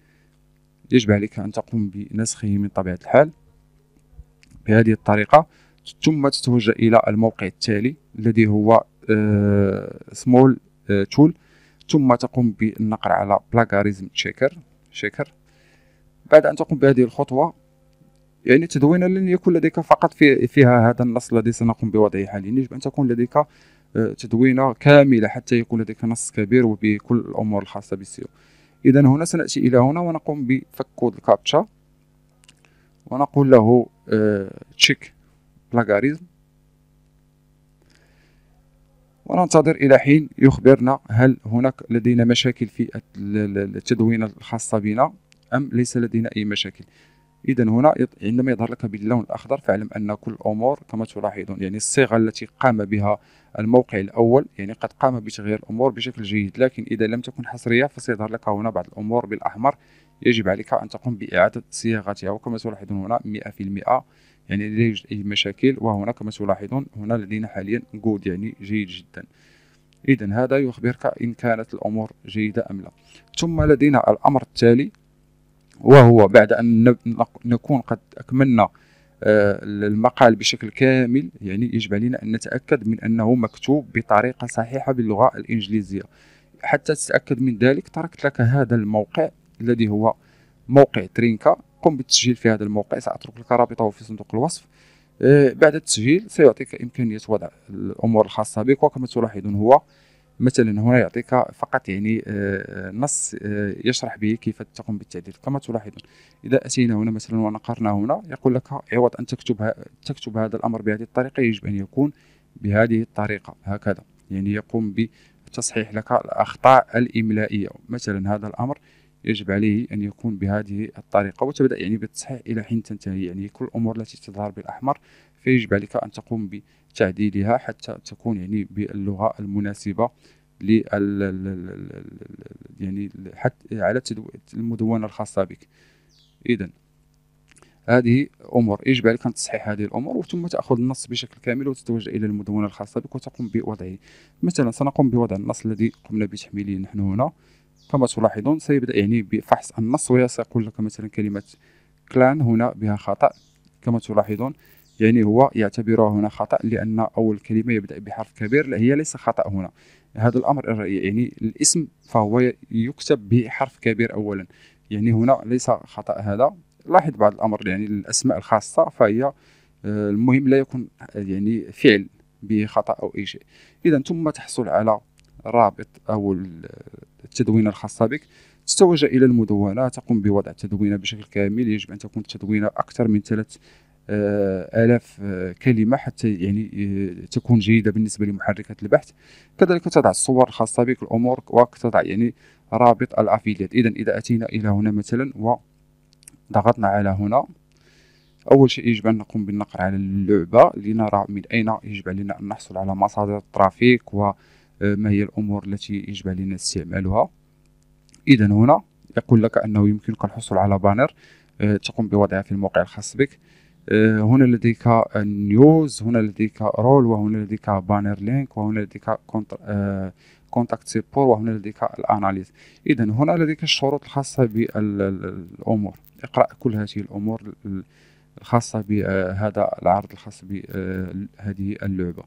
يجب عليك أن تقوم بنسخه من طبيعة الحال بهذه الطريقة ثم تتوجه إلى الموقع التالي الذي هو سمول آه، تول ثم تقوم بالنقر على بلاغاريزم تشيكر شكر بعد أن تقوم بهذه الخطوة يعني تدوينة لن يكون لديك فقط في فيها هذا النص الذي سنقوم بوضعه حاليا يجب أن تكون لديك آه، تدوينة كاملة حتى يكون لديك نص كبير وبكل الأمور الخاصة بالسيو إذا هنا سنأتي إلى هنا ونقوم بفك كود الكابتشا ونقول له تشيك آه، بلاغاريزم وننتظر إلى حين يخبرنا هل هناك لدينا مشاكل في التدوين الخاصة بنا أم ليس لدينا أي مشاكل إذا هنا عندما يظهر لك باللون الأخضر فاعلم أن كل الأمور كما تلاحظون يعني الصيغة التي قام بها الموقع الأول يعني قد قام بتغيير الأمور بشكل جيد لكن إذا لم تكن حصرية فسيظهر لك هنا بعض الأمور بالأحمر يجب عليك أن تقوم بإعادة صياغتها وكما تلاحظون هنا 100% يعني لا يوجد أي مشاكل وهناك كما تلاحظون هنا لدينا حاليا جود يعني جيد جدا إذا هذا يخبرك إن كانت الأمور جيدة أم لا ثم لدينا الأمر التالي وهو بعد أن نكون قد أكملنا آه، المقال بشكل كامل يعني يجب علينا أن نتأكد من أنه مكتوب بطريقة صحيحة باللغة الإنجليزية حتى تتأكد من ذلك تركت لك هذا الموقع الذي هو موقع ترينكا قم بالتسجيل في هذا الموقع سأترك لك رابطه في صندوق الوصف آه، بعد التسجيل سيعطيك إمكانية وضع الأمور الخاصة بك وكما تلاحظون هو مثلا هنا يعطيك فقط يعني آه، آه، نص يشرح به كيف تقوم بالتعديل كما تلاحظون اذا اتينا هنا مثلا ونقرنا هنا يقول لك عوض ان تكتب تكتب هذا الامر بهذه الطريقه يجب ان يكون بهذه الطريقه هكذا يعني يقوم بتصحيح لك الاخطاء الاملائيه مثلا هذا الامر يجب عليه أن يكون بهذه الطريقة وتبدأ يعني بالتصحيح إلى حين تنتهي يعني كل الأمور التي تظهر بالأحمر فيجب عليك أن تقوم بتعديلها حتى تكون يعني باللغة المناسبة لل يعني حتى على المدونة الخاصة بك إذا هذه امور يجب عليك ان تصحيح هذه الامور ثم تاخذ النص بشكل كامل وتتوجه الى المدونه الخاصه بك وتقوم بوضعه مثلا سنقوم بوضع النص الذي قمنا بتحميله نحن هنا كما تلاحظون سيبدأ يعني بفحص النص وسيقول لك مثلا كلمة كلان هنا بها خطأ كما تلاحظون يعني هو يعتبرها هنا خطأ لأن أول كلمة يبدأ بحرف كبير هي ليس خطأ هنا هذا الأمر يعني الاسم فهو يكتب بحرف كبير أولا يعني هنا ليس خطأ هذا لاحظ بعض الأمر يعني الأسماء الخاصة فهي آه، المهم لا يكون آه، يعني فعل بخطأ أو أي شيء إذا ثم تحصل على رابط أو التدوينه الخاصه بك تتوجه الى المدونه تقوم بوضع التدوينه بشكل كامل يجب ان تكون التدوينه اكثر من ثلاث آه، آلاف آه، كلمة حتى يعني آه، تكون جيدة بالنسبة لمحركات البحث كذلك تضع الصور الخاصة بك الأمور وتضع يعني رابط الأفيليت إذا إذا أتينا إلى هنا مثلا وضغطنا على هنا أول شيء يجب أن نقوم بالنقر على اللعبة لنرى من أين يجب علينا أن نحصل على مصادر الترافيك و آه، ما هي الامور التي يجب علينا استعمالها اذا هنا يقول لك انه يمكنك الحصول على بانر آه، تقوم بوضعها في الموقع الخاص بك آه، هنا لديك نيوز هنا لديك رول وهنا لديك بانر لينك وهنا لديك كونتاكت سيبور وهنا لديك الاناليز اذا هنا لديك الشروط الخاصه بالامور اقرا كل هذه الامور الخاصه بهذا العرض الخاص بهذه اللعبه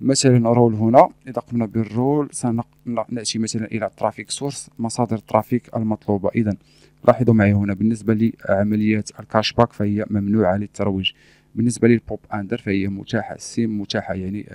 مثلا رول هنا اذا قمنا بالرول سناتي مثلا الى الترافيك سورس مصادر الترافيك المطلوبه اذا لاحظوا معي هنا بالنسبه لعمليه الكاشباك فهي ممنوعه للترويج بالنسبه للبوب اندر فهي متاحه السيم متاحه يعني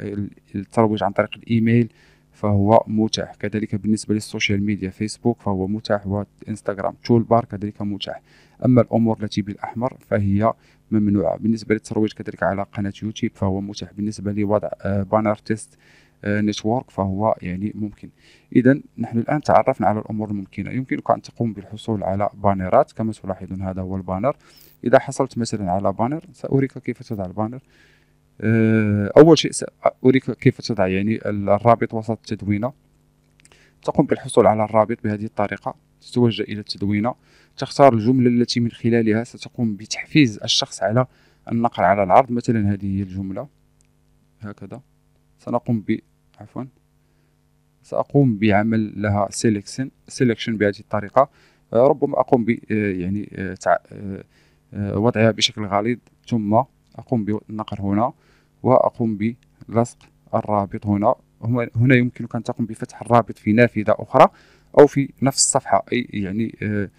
الترويج عن طريق الايميل فهو متاح كذلك بالنسبه للسوشيال ميديا فيسبوك فهو متاح وانستغرام تول بار كذلك متاح اما الامور التي بالاحمر فهي ممنوعه بالنسبه للترويج كذلك على قناه يوتيوب فهو متاح بالنسبه لوضع بانر تيست نتورك فهو يعني ممكن اذا نحن الان تعرفنا على الامور الممكنه يمكنك ان تقوم بالحصول على بانرات كما تلاحظون هذا هو البانر اذا حصلت مثلا على بانر ساريك كيف تضع البانر آه، اول شيء ساريك كيف تضع يعني الرابط وسط التدوينه تقوم بالحصول على الرابط بهذه الطريقة تتوجه إلى التدوينة تختار الجملة التي من خلالها ستقوم بتحفيز الشخص على النقر على العرض مثلا هذه هي الجملة هكذا سنقوم ب عفوا سأقوم بعمل لها سيلكشن سيلكشن بهذه الطريقة ربما أقوم ب يعني آه، تع... آه، آه، وضعها بشكل غليظ ثم أقوم بالنقر هنا وأقوم بلصق الرابط هنا هنا يمكنك أن تقوم بفتح الرابط في نافذة أخرى أو في نفس الصفحة أي يعني آه،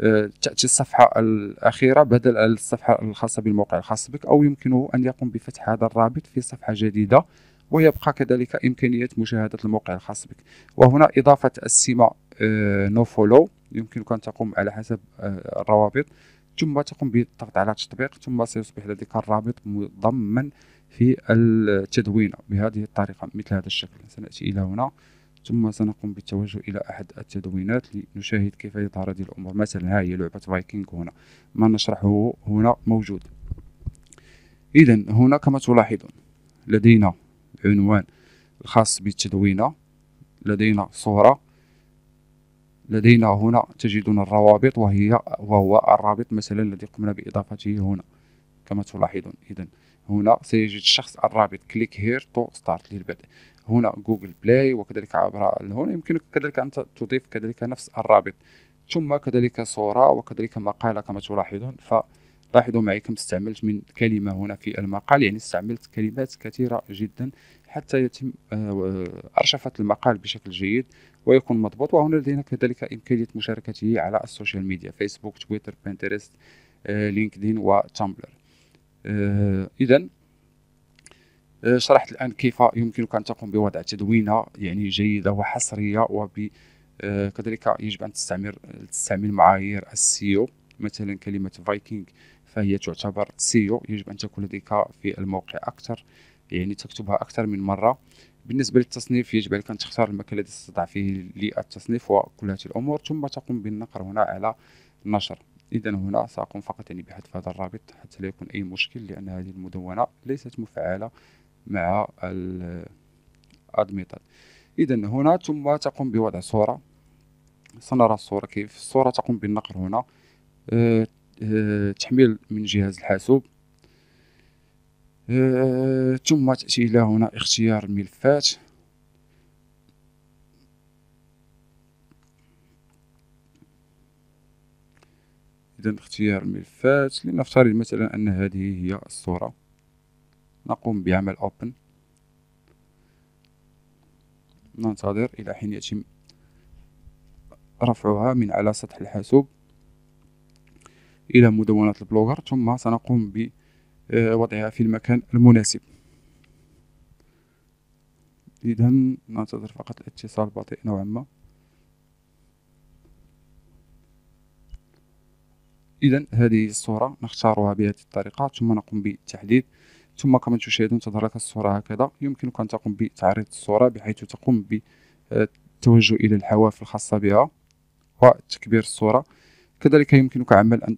آه، تأتي الصفحة الأخيرة بدل الصفحة الخاصة بالموقع الخاص بك أو يمكنه أن يقوم بفتح هذا الرابط في صفحة جديدة ويبقى كذلك إمكانية مشاهدة الموقع الخاص بك وهنا إضافة السمة نو فولو يمكنك أن تقوم على حسب آه، الروابط ثم تقوم بالضغط على تطبيق ثم سيصبح لديك الرابط مضمن في التدوين بهذه الطريقة مثل هذا الشكل سنأتي إلى هنا ثم سنقوم بالتوجه إلى أحد التدوينات لنشاهد كيف يظهر هذه الأمور مثلا ها هي لعبة فايكنج هنا ما نشرحه هنا موجود إذا هنا كما تلاحظون لدينا العنوان الخاص بالتدوينة لدينا صورة لدينا هنا تجدون الروابط وهي وهو الرابط مثلا الذي قمنا بإضافته هنا كما تلاحظون إذا هنا سيجد الشخص الرابط كليك هير تو ستارت للبدء هنا جوجل بلاي وكذلك عبر هنا يمكنك كذلك أن تضيف كذلك نفس الرابط ثم كذلك صورة وكذلك مقالة كما تلاحظون فلاحظوا معي كم استعملت من كلمة هنا في المقال يعني استعملت كلمات كثيرة جدا حتى يتم آه، أرشفة المقال بشكل جيد ويكون مضبوط وهنا لدينا كذلك إمكانية مشاركته على السوشيال ميديا فيسبوك تويتر بنترست آه، لينكدين وتمبلر آه، اذا آه، شرحت الان كيف يمكنك ان تقوم بوضع تدوينه يعني جيده وحصريه وب آه، كذلك يجب ان تستعمل تستعمل معايير السيو مثلا كلمه فايكنج فهي تعتبر سيو يجب ان تكون لديك في الموقع اكثر يعني تكتبها اكثر من مره بالنسبه للتصنيف يجب عليك ان تختار المكان الذي تستطيع فيه للتصنيف وكل هذه الامور ثم تقوم بالنقر هنا على النشر إذا هنا سأقوم فقط يعني بحذف هذا الرابط حتى لا يكون أي مشكل لأن هذه المدونة ليست مفعلة مع الاد إذا هنا ثم تقوم بوضع صورة سنرى الصورة كيف الصورة تقوم بالنقر هنا آه، آه، تحميل من جهاز الحاسوب آه، ثم تأتي إلى هنا اختيار الملفات إذا اختيار الملفات لنفترض مثلا أن هذه هي الصورة نقوم بعمل أوبن ننتظر إلى حين يتم رفعها من على سطح الحاسوب إلى مدونة البلوجر ثم سنقوم بوضعها في المكان المناسب إذا ننتظر فقط الاتصال بطيء نوعا ما اذا هذه الصوره نختارها بهذه الطريقه ثم نقوم بالتحديد ثم كما تشاهدون تظهر لك الصوره هكذا يمكنك ان تقوم بتعريض الصوره بحيث تقوم بالتوجه آه، الى الحواف الخاصه بها وتكبير الصوره كذلك يمكنك عمل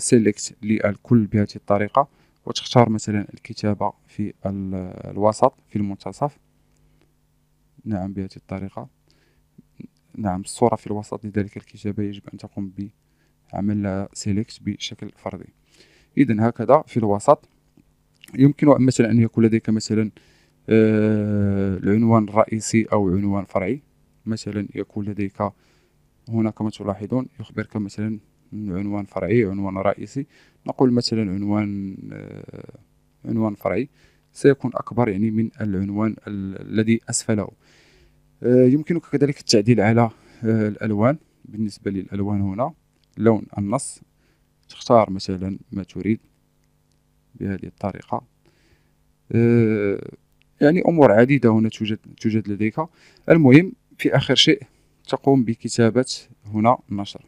سيلكت آه، للكل بهذه الطريقه وتختار مثلا الكتابه في الوسط في المنتصف نعم بهذه الطريقه نعم الصوره في الوسط لذلك الكتابه يجب ان تقوم ب عمل لها سيليكت بشكل فردي اذا هكذا في الوسط يمكن مثلا ان يكون لديك مثلا آه، العنوان الرئيسي او عنوان فرعي مثلا يكون لديك هنا كما تلاحظون يخبرك مثلا عنوان فرعي عنوان رئيسي نقول مثلا عنوان آه، عنوان فرعي سيكون أكبر يعني من العنوان الذي أسفله آه، يمكنك كذلك التعديل على الألوان بالنسبة للألوان هنا لون النص تختار مثلا ما تريد بهذه الطريقة آه، يعني أمور عديدة هنا توجد, توجد لديك المهم في آخر شيء تقوم بكتابة هنا نشر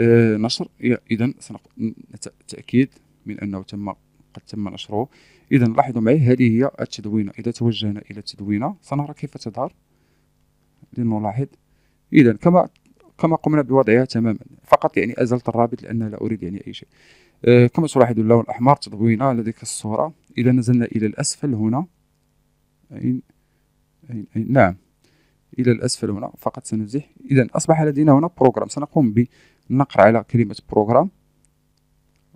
آه، نشر إذا تأكيد من أنه تم قد تم نشره إذا لاحظوا معي هذه هي التدوينة إذا توجهنا إلى التدوينة سنرى كيف تظهر لنلاحظ إذا كما كما قمنا بوضعها تماما فقط يعني ازلت الرابط لان لا اريد يعني اي شيء أه، كما تلاحظ اللون الاحمر تضوينا لديك الصوره اذا نزلنا الى الاسفل هنا أين أين أين نعم الى الاسفل هنا فقط سنزح اذا اصبح لدينا هنا بروجرام سنقوم بالنقر على كلمه بروجرام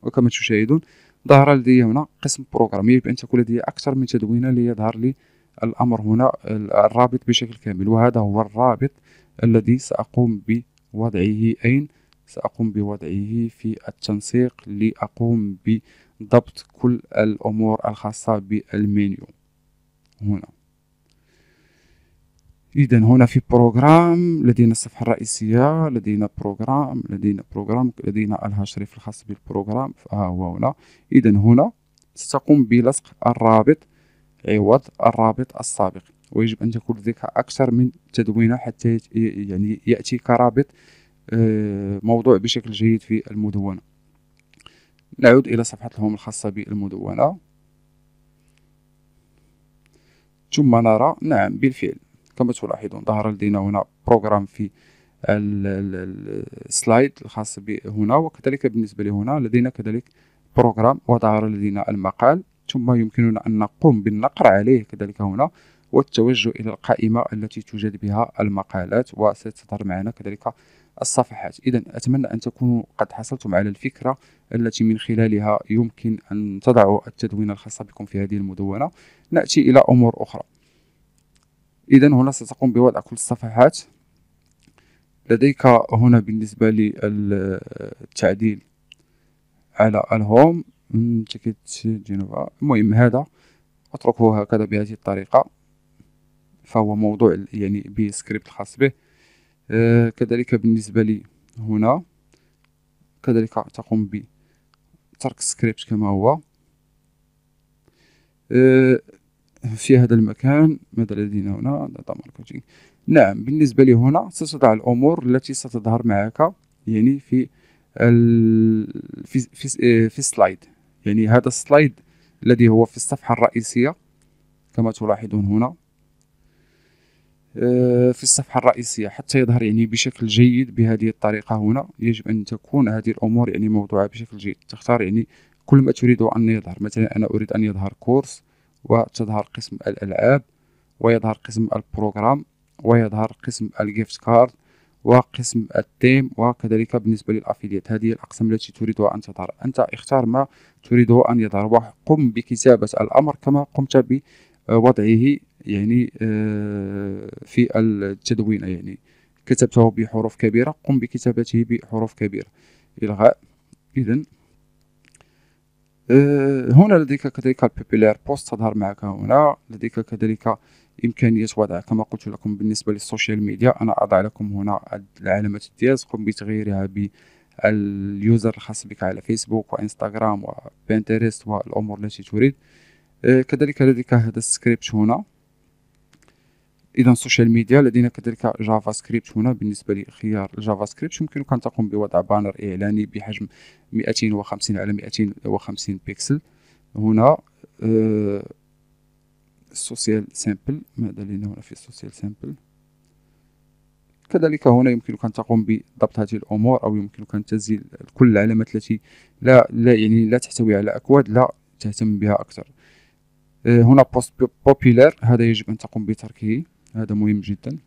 وكما تشاهدون ظهر لدي هنا قسم بروجرام يجب ان تكون لدي اكثر من تدوينه ليظهر لي الامر هنا الرابط بشكل كامل وهذا هو الرابط الذي ساقوم به وضعه أين سأقوم بوضعه في التنسيق لأقوم بضبط كل الأمور الخاصة بالمنيو هنا إذا هنا في بروجرام لدينا الصفحة الرئيسية لدينا بروجرام لدينا بروجرام لدينا الهاشريف الخاص بالبروجرام فها هو هنا إذا هنا ستقوم بلصق الرابط عوض الرابط السابق ويجب أن تكون لديك أكثر من تدوينة حتى يعني يأتي كرابط آه، موضوع بشكل جيد في المدونة نعود إلى صفحة الهوم الخاصة بالمدونة ثم نرى نعم بالفعل كما تلاحظون ظهر لدينا هنا بروغرام في السلايد الخاص بهنا وكذلك بالنسبة لهنا لدينا كذلك بروغرام وظهر لدينا المقال ثم يمكننا أن نقوم بالنقر عليه كذلك هنا والتوجه إلى القائمة التي توجد بها المقالات وستظهر معنا كذلك الصفحات إذا أتمنى أن تكونوا قد حصلتم على الفكرة التي من خلالها يمكن أن تضعوا التدوين الخاص بكم في هذه المدونة نأتي إلى أمور أخرى إذا هنا ستقوم بوضع كل الصفحات لديك هنا بالنسبة للتعديل على الهوم جنوبا المهم هذا أتركه هكذا بهذه الطريقة فهو موضوع يعني بسكريبت سكريبت به آه، كذلك بالنسبة لي هنا كذلك تقوم بترك السكريبت كما هو آه، في هذا المكان ماذا لدينا هنا داتا ماركتينغ نعم بالنسبة لي هنا ستضع الأمور التي ستظهر معك يعني في ال... في في, آه، في سلايد يعني هذا السلايد الذي هو في الصفحة الرئيسية كما تلاحظون هنا آه، في الصفحة الرئيسية حتى يظهر يعني بشكل جيد بهذه الطريقة هنا يجب أن تكون هذه الأمور يعني موضوعة بشكل جيد تختار يعني كل ما تريد أن يظهر مثلا أنا أريد أن يظهر كورس وتظهر قسم الألعاب ويظهر قسم البروغرام ويظهر قسم الجيفت كارد وقسم التيم وكذلك بالنسبة للأفيليت هذه الأقسام التي تريدها أن تظهر أنت اختار ما تريده أن يظهر وقم بكتابة الأمر كما قمت وضعه يعني آه، في التدوينة يعني كتبته بحروف كبيرة قم بكتابته بحروف كبيرة إلغاء إذا آه، هنا لديك كذلك البوبيلير بوست تظهر معك هنا لديك كذلك إمكانية وضع كما قلت لكم بالنسبة للسوشيال ميديا أنا أضع لكم هنا العلامة الدياز قم بتغييرها باليوزر الخاص بك على فيسبوك وإنستغرام وبنترست والأمور التي تريد إيه، كذلك لديك هذا السكريبت هنا اذا سوشيال ميديا لدينا كذلك جافا سكريبت هنا بالنسبه لخيار الجافا سكريبت يمكنك ان تقوم بوضع بانر اعلاني بحجم 250 على 250 بيكسل هنا السوشيال السوسيال سامبل ماذا لدينا هنا في السوسيال سامبل كذلك هنا يمكنك أن تقوم بضبط هذه الأمور أو يمكنك أن تزيل كل العلامات التي لا, لا يعني لا تحتوي على أكواد لا تهتم بها أكثر إيه، هنا بوست بوبيلار هذا يجب ان تقوم بتركه هذا مهم جدا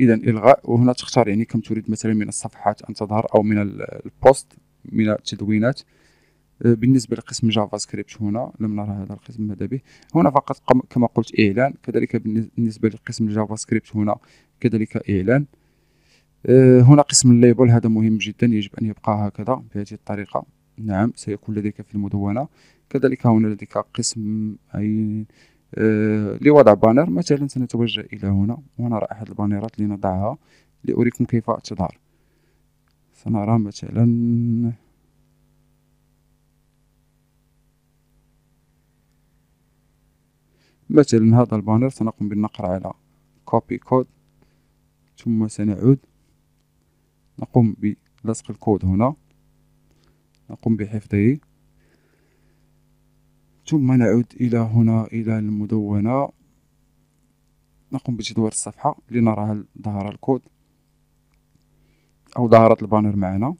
اذا الغاء وهنا تختار يعني كم تريد مثلا من الصفحات ان تظهر او من البوست من التدوينات إيه، بالنسبه لقسم جافا سكريبت هنا لم نرى هذا القسم ماذا به هنا فقط كما قلت اعلان كذلك بالنسبه لقسم جافا سكريبت هنا كذلك اعلان إيه، هنا قسم الليبل هذا مهم جدا يجب ان يبقى هكذا بهذه الطريقه نعم سيكون لديك في المدونه كذلك هنا لديك قسم عين آه، لوضع بانر مثلا سنتوجه الى هنا ونرى احد البانرات لنضعها لاريكم كيف تظهر سنرى مثلا مثلا هذا البانر سنقوم بالنقر على كوبي كود ثم سنعود نقوم بلصق الكود هنا نقوم بحفظه ثم نعود إلى هنا إلى المدونة نقوم بتدوير الصفحة لنرى هل ظهر الكود أو ظهرت البانر معنا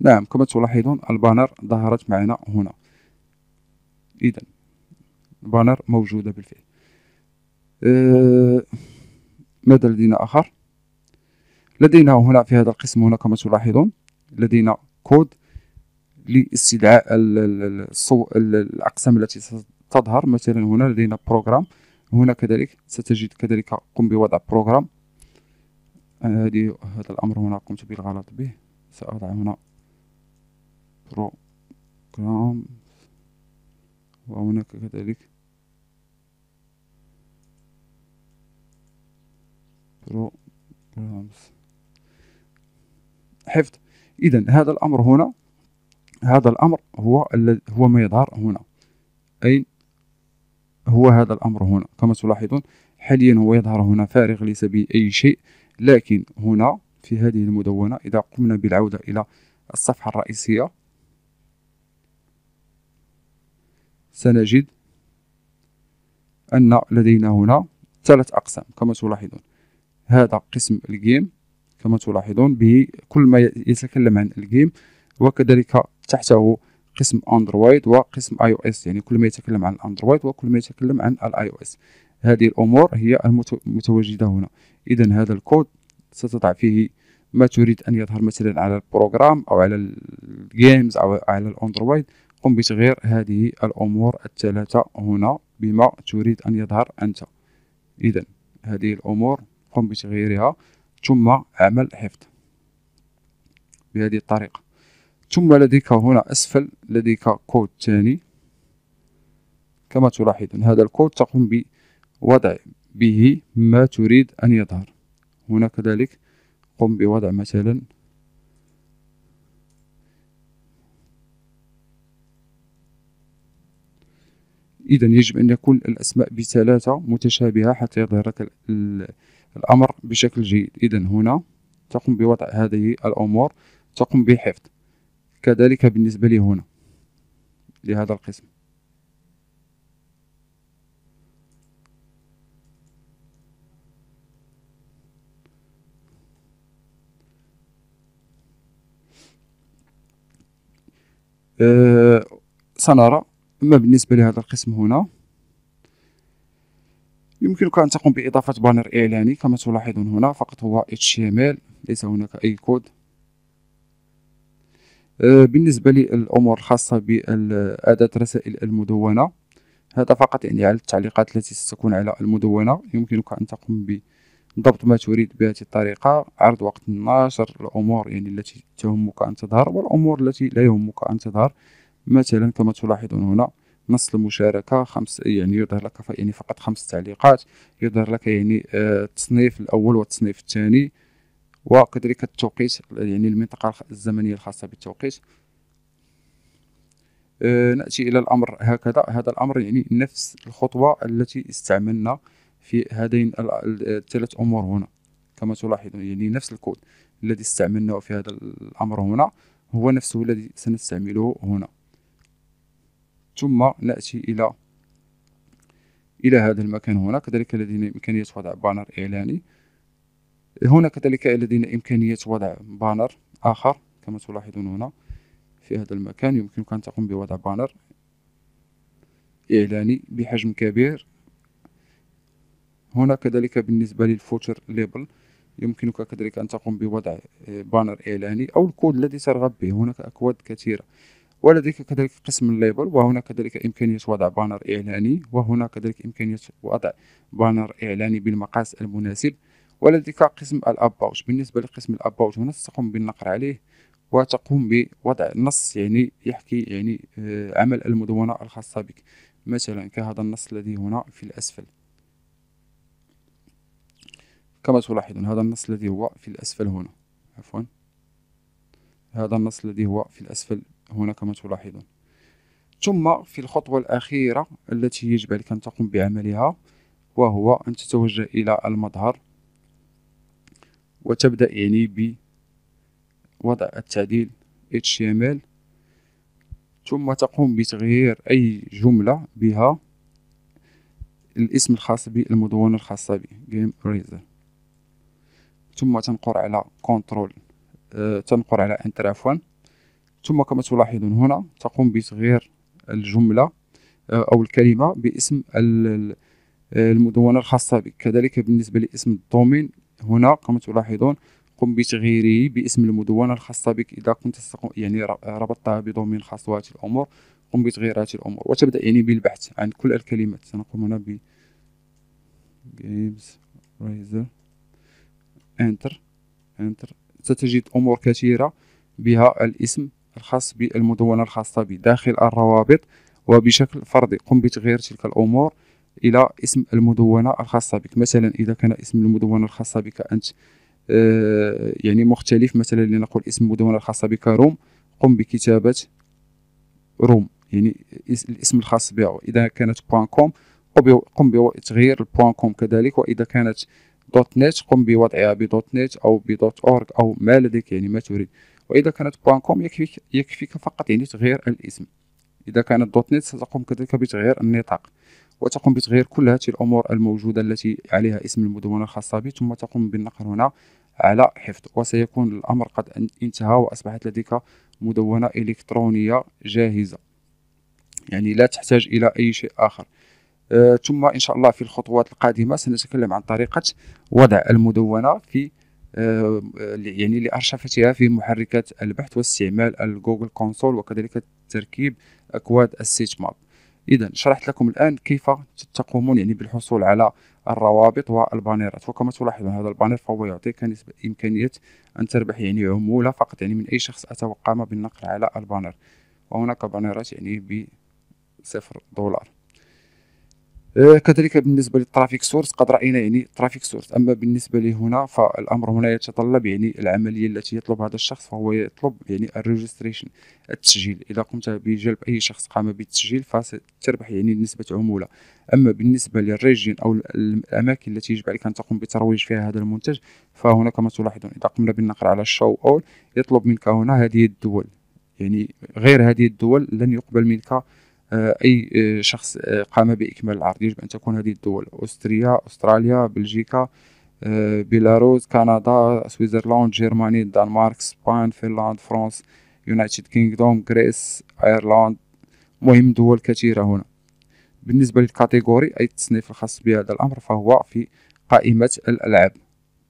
نعم كما تلاحظون البانر ظهرت معنا هنا إذا البانر موجودة بالفعل أه ماذا لدينا آخر لدينا هنا في هذا القسم هنا كما تلاحظون لدينا كود لاستدعاء الاقسام التي ستظهر مثلا هنا لدينا بروجرام هنا كذلك ستجد كذلك قم بوضع بروجرام آه، هذه هذا الامر هنا قمت بالغلط به ساضع هنا بروغرام وهناك كذلك بروجرامز حفظ اذا هذا الامر هنا هذا الأمر هو هو ما يظهر هنا أي هو هذا الأمر هنا كما تلاحظون حاليا هو يظهر هنا فارغ ليس به أي شيء لكن هنا في هذه المدونة إذا قمنا بالعودة إلى الصفحة الرئيسية سنجد أن لدينا هنا ثلاث أقسام كما تلاحظون هذا قسم الجيم كما تلاحظون به كل ما يتكلم عن الجيم وكذلك تحته قسم اندرويد وقسم اي او اس يعني كل ما يتكلم عن الاندرويد وكل ما يتكلم عن الاي او اس هذه الامور هي المتواجده هنا اذا هذا الكود ستضع فيه ما تريد ان يظهر مثلا على البروغرام او على الجيمز او على الاندرويد قم بتغيير هذه الامور الثلاثه هنا بما تريد ان يظهر انت اذا هذه الامور قم بتغييرها ثم عمل حفظ بهذه الطريقه ثم لديك هنا أسفل لديك كود ثاني كما تلاحظون هذا الكود تقوم بوضع به ما تريد أن يظهر هنا كذلك قم بوضع مثلا إذا يجب أن يكون الأسماء بثلاثة متشابهة حتى يظهر لك الأمر بشكل جيد إذا هنا تقوم بوضع هذه الأمور تقوم بحفظ كذلك بالنسبة لي هنا لهذا القسم آه، سنرى أما بالنسبة لهذا القسم هنا يمكنك أن تقوم بإضافة بانر إعلاني كما تلاحظون هنا فقط هو HTML ليس هناك أي كود آه، بالنسبة للأمور الخاصة بأداة رسائل المدونة هذا فقط يعني على التعليقات التي ستكون على المدونة يمكنك أن تقوم بضبط ما تريد بهذه الطريقة عرض وقت النشر الأمور يعني التي تهمك أن تظهر والأمور التي لا يهمك أن تظهر مثلا كما تلاحظون هنا نص المشاركة خمس يعني يظهر لك يعني فقط خمس تعليقات يظهر لك يعني آه، التصنيف الأول والتصنيف الثاني وكذلك التوقيت يعني المنطقة الزمنية الخاصة بالتوقيت آه، نأتي إلى الأمر هكذا هذا الأمر يعني نفس الخطوة التي استعملنا في هذين الثلاث أمور هنا كما تلاحظون يعني نفس الكود الذي استعملناه في هذا الأمر هنا هو نفسه الذي سنستعمله هنا ثم نأتي إلى إلى هذا المكان هنا كذلك لدينا إمكانية وضع بانر إعلاني هنا كذلك لدينا إمكانية وضع بانر آخر كما تلاحظون هنا في هذا المكان يمكنك أن تقوم بوضع بانر إعلاني بحجم كبير هنا كذلك بالنسبة للفوتر ليبل يمكنك كذلك أن تقوم بوضع بانر إعلاني أو الكود الذي ترغب به هناك أكواد كثيرة ولديك كذلك قسم الليبل وهنا كذلك إمكانية وضع بانر إعلاني وهنا كذلك إمكانية وضع بانر إعلاني بالمقاس المناسب ولديك قسم الأباوت بالنسبة لقسم الأباوت هنا تقوم بالنقر عليه وتقوم بوضع نص يعني يحكي يعني آه، عمل المدونة الخاصة بك مثلا كهذا النص الذي هنا في الأسفل كما تلاحظون هذا النص الذي هو في الأسفل هنا عفوا هذا النص الذي هو في الأسفل هنا كما تلاحظون ثم في الخطوة الأخيرة التي يجب عليك أن تقوم بعملها وهو أن تتوجه إلى المظهر وتبدأ يعني بوضع التعديل HTML ثم تقوم بتغيير أي جملة بها الاسم الخاص بالمدونة الخاصة به Game Razer ثم تنقر على Ctrl آه تنقر على Enter عفوا ثم كما تلاحظون هنا تقوم بتغيير الجملة آه أو الكلمة باسم آه، المدونة الخاصة بك كذلك بالنسبة لاسم الدومين هنا كما تلاحظون قم بتغييره باسم المدونة الخاصة بك إذا كنت يعني ربطتها بضمين خطوات الأمور قم بتغيير هذه الأمور وتبدأ يعني بالبحث عن كل الكلمات سنقوم هنا ب games رايزر انتر انتر ستجد أمور كثيرة بها الاسم الخاص بالمدونة الخاصة بداخل داخل الروابط وبشكل فردي قم بتغيير تلك الأمور الى اسم المدونه الخاصه بك مثلا اذا كان اسم المدونه الخاصه بك انت آه، يعني مختلف مثلا لنقول اسم المدونه الخاصه بك روم قم بكتابه روم يعني الاسم الخاص بها اذا كانت بوان كوم قم بتغيير البوان كوم كذلك واذا كانت دوت نت قم بوضعها بدوت نت او بدوت اورg او ما لديك يعني ما تريد واذا كانت بوان كوم يكفيك يكفيك فقط يعني تغيير الاسم اذا كانت دوت نت ستقوم كذلك بتغيير النطاق وتقوم بتغيير كل هذه الامور الموجوده التي عليها اسم المدونه الخاصه به ثم تقوم بالنقر هنا على حفظ وسيكون الامر قد انتهى واصبحت لديك مدونه الكترونيه جاهزه يعني لا تحتاج الى اي شيء اخر آه ثم ان شاء الله في الخطوات القادمه سنتكلم عن طريقه وضع المدونه في آه, آه، يعني لارشفتها في محركات البحث واستعمال الجوجل كونسول وكذلك تركيب اكواد السيت ماب اذا شرحت لكم الان كيف تقومون يعني بالحصول على الروابط والبانيرات وكما تلاحظون هذا البانير فهو يعطيك نسبة إمكانية أن تربح يعني عمولة فقط يعني من أي شخص أتى وقام بالنقل على البانير وهناك بانيرات يعني بصفر دولار آه، كذلك بالنسبه للترافيك سورس قد راينا يعني ترافيك سورس اما بالنسبه لي هنا فالامر هنا يتطلب يعني العمليه التي يطلب هذا الشخص فهو يطلب يعني الريجستريشن التسجيل اذا قمت بجلب اي شخص قام بالتسجيل فستربح يعني نسبه عموله اما بالنسبه للريجين او الاماكن التي يجب عليك ان تقوم بترويج فيها هذا المنتج فهنا كما تلاحظون اذا قمنا بالنقر على الشو اول يطلب منك هنا هذه الدول يعني غير هذه الدول لن يقبل منك اي آه، شخص آه، قام باكمال العرض يجب ان تكون هذه الدول اوستريا استراليا بلجيكا آه، بيلاروس كندا سويسرلاند جيرماني دنمارك سبان فنلند فرنسا يونايتد كينغدوم غريس ايرلاند مهم دول كثيره هنا بالنسبه للكاتيجوري اي التصنيف الخاص بهذا الامر فهو في قائمه الالعاب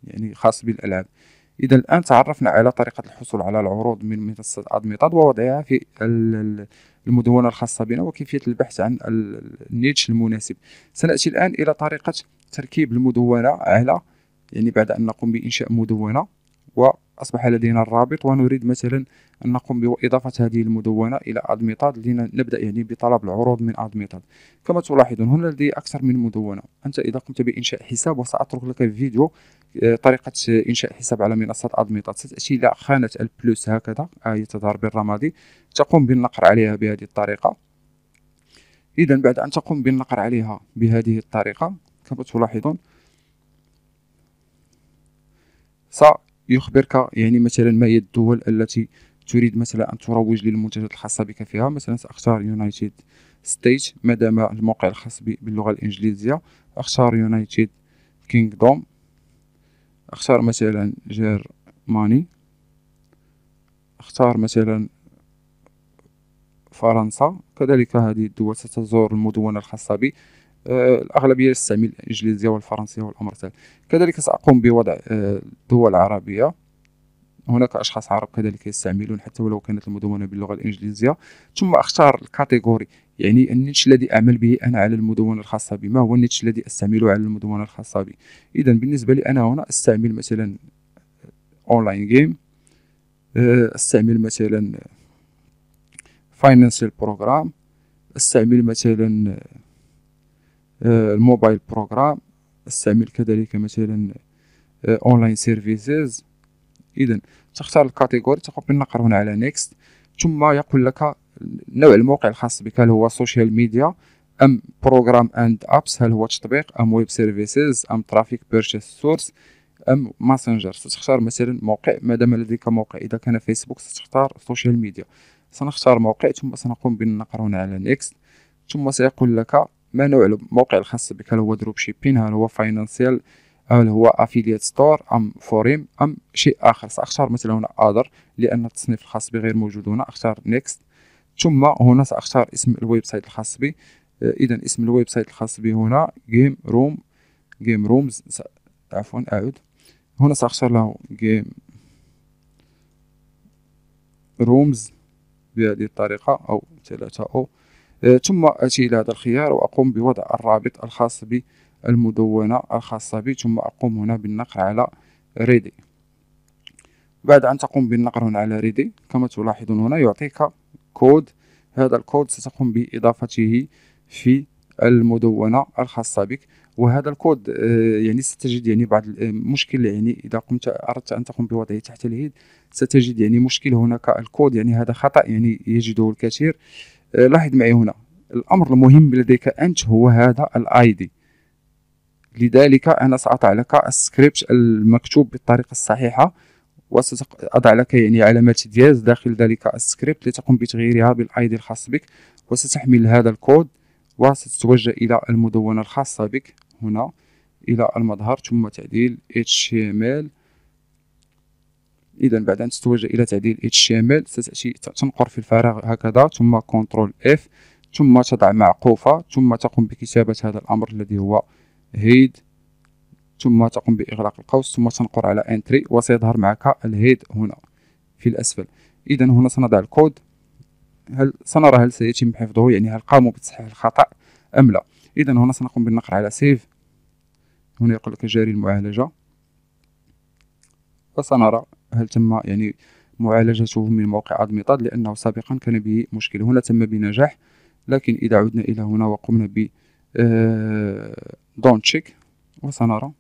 يعني خاص بالالعاب إذا الآن تعرفنا على طريقة الحصول على العروض من منصة أدميطاد ووضعها في المدونة الخاصة بنا وكيفية البحث عن النيتش المناسب سنأتي الآن إلى طريقة تركيب المدونة على يعني بعد أن نقوم بإنشاء مدونة و أصبح لدينا الرابط ونريد مثلا أن نقوم بإضافة هذه المدونة إلى أدميطاد لنبدأ يعني بطلب العروض من أدميطاد كما تلاحظون هنا لدي أكثر من مدونة أنت إذا قمت بإنشاء حساب وسأترك لك فيديو آه، طريقة إنشاء حساب على منصة أدميطاد ستأتي إلى خانة البلوس هكذا آية تظهر بالرمادي تقوم بالنقر عليها بهذه الطريقة إذا بعد أن تقوم بالنقر عليها بهذه الطريقة كما تلاحظون يخبرك يعني مثلا ما هي الدول التي تريد مثلا أن تروج للمنتجات الخاصة بك فيها مثلا سأختار يونايتد ستيت مادام الموقع الخاص باللغة الإنجليزية أختار يونايتد كينغدوم أختار مثلا جيرماني أختار مثلا فرنسا كذلك هذه الدول ستزور المدونة الخاصة بي الأغلبية يستعمل الإنجليزية والفرنسية والأمر سهل كذلك سأقوم بوضع آه، دول عربية هناك أشخاص عرب كذلك يستعملون حتى ولو كانت المدونة باللغة الإنجليزية ثم أختار الكاتيجوري يعني النيتش الذي أعمل به أنا على المدونة الخاصة بي ما هو النيتش الذي أستعمله على المدونة الخاصة بي إذا بالنسبة لي أنا هنا أستعمل مثلا أونلاين آه، آه، جيم أستعمل مثلا فاينانسيال بروغرام أستعمل مثلا آه، الموبايل بروجرام استعمل كذلك مثلا اونلاين سيرفيسز اذا تختار الكاتيجوري تقوم بالنقر هنا على نيكست ثم يقول لك نوع الموقع الخاص بك هل هو سوشيال ميديا ام بروجرام اند ابس هل هو تطبيق ام ويب سيرفيسز ام ترافيك بيرشيس سورس ام ماسنجر ستختار مثلا موقع ما دام لديك موقع اذا كان فيسبوك ستختار سوشيال ميديا سنختار موقع ثم سنقوم بالنقر هنا على نيكست ثم سيقول لك ما نوع الموقع الخاص بك هل هو دروب شيبين هل هو فاينانسيال هل هو افيليت ستور ام فوريم ام شيء اخر ساختار مثلا هنا اذر لان التصنيف الخاص بي غير موجود هنا اختار نيكست ثم هنا ساختار اسم الويب سايت الخاص بي آه، اذا اسم الويب سايت الخاص بي هنا جيم روم جيم رومز عفوا اعود هنا ساختار له جيم رومز بهذه الطريقه او ثلاثه او آه، ثم أتي إلى هذا الخيار وأقوم بوضع الرابط الخاص بالمدونة الخاصة بي ثم أقوم هنا بالنقر على ريدي بعد أن تقوم بالنقر هنا على ريدي كما تلاحظون هنا يعطيك كود هذا الكود ستقوم بإضافته في المدونة الخاصة بك وهذا الكود آه، يعني ستجد يعني بعض المشكل آه، يعني إذا قمت أردت أن تقوم بوضعه تحت الهيد ستجد يعني مشكل هناك الكود يعني هذا خطأ يعني يجده الكثير لاحظ معي هنا الأمر المهم لديك أنت هو هذا الاي دي لذلك أنا سأضع لك السكريبت المكتوب بالطريقة الصحيحة وسأضع لك يعني علامة دياز داخل ذلك السكريبت لتقوم بتغييرها بالاي دي الخاص بك وستحمل هذا الكود وستتوجه إلى المدونة الخاصة بك هنا إلى المظهر ثم تعديل HTML اذا بعد ان تتوجه الى تعديل اتش تي ام ال تنقر في الفراغ هكذا ثم كنترول اف ثم تضع معقوفه ثم تقوم بكتابه هذا الامر الذي هو هيد ثم تقوم باغلاق القوس ثم تنقر على انتري وسيظهر معك الهيد هنا في الاسفل اذا هنا سنضع الكود هل سنرى هل سيتم حفظه يعني هل قاموا بتصحيح الخطا ام لا اذا هنا سنقوم بالنقر على سيف هنا يقول لك جاري المعالجه وسنرى هل تم يعني معالجته من موقع أدميطاد لأنه سابقا كان به مشكل هنا تم بنجاح لكن إذا عدنا إلى هنا وقمنا ب تشيك آه، وسنرى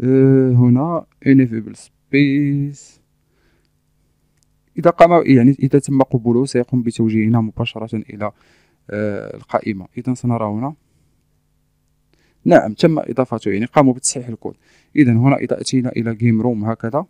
آه، هنا انيفيبل سبيس إذا قام يعني إذا تم قبوله سيقوم بتوجيهنا مباشرة إلى آه، القائمة إذا سنرى هنا نعم تم اضافته يعني قاموا بتصحيح الكود اذا هنا اذا اتينا الى جيم روم هكذا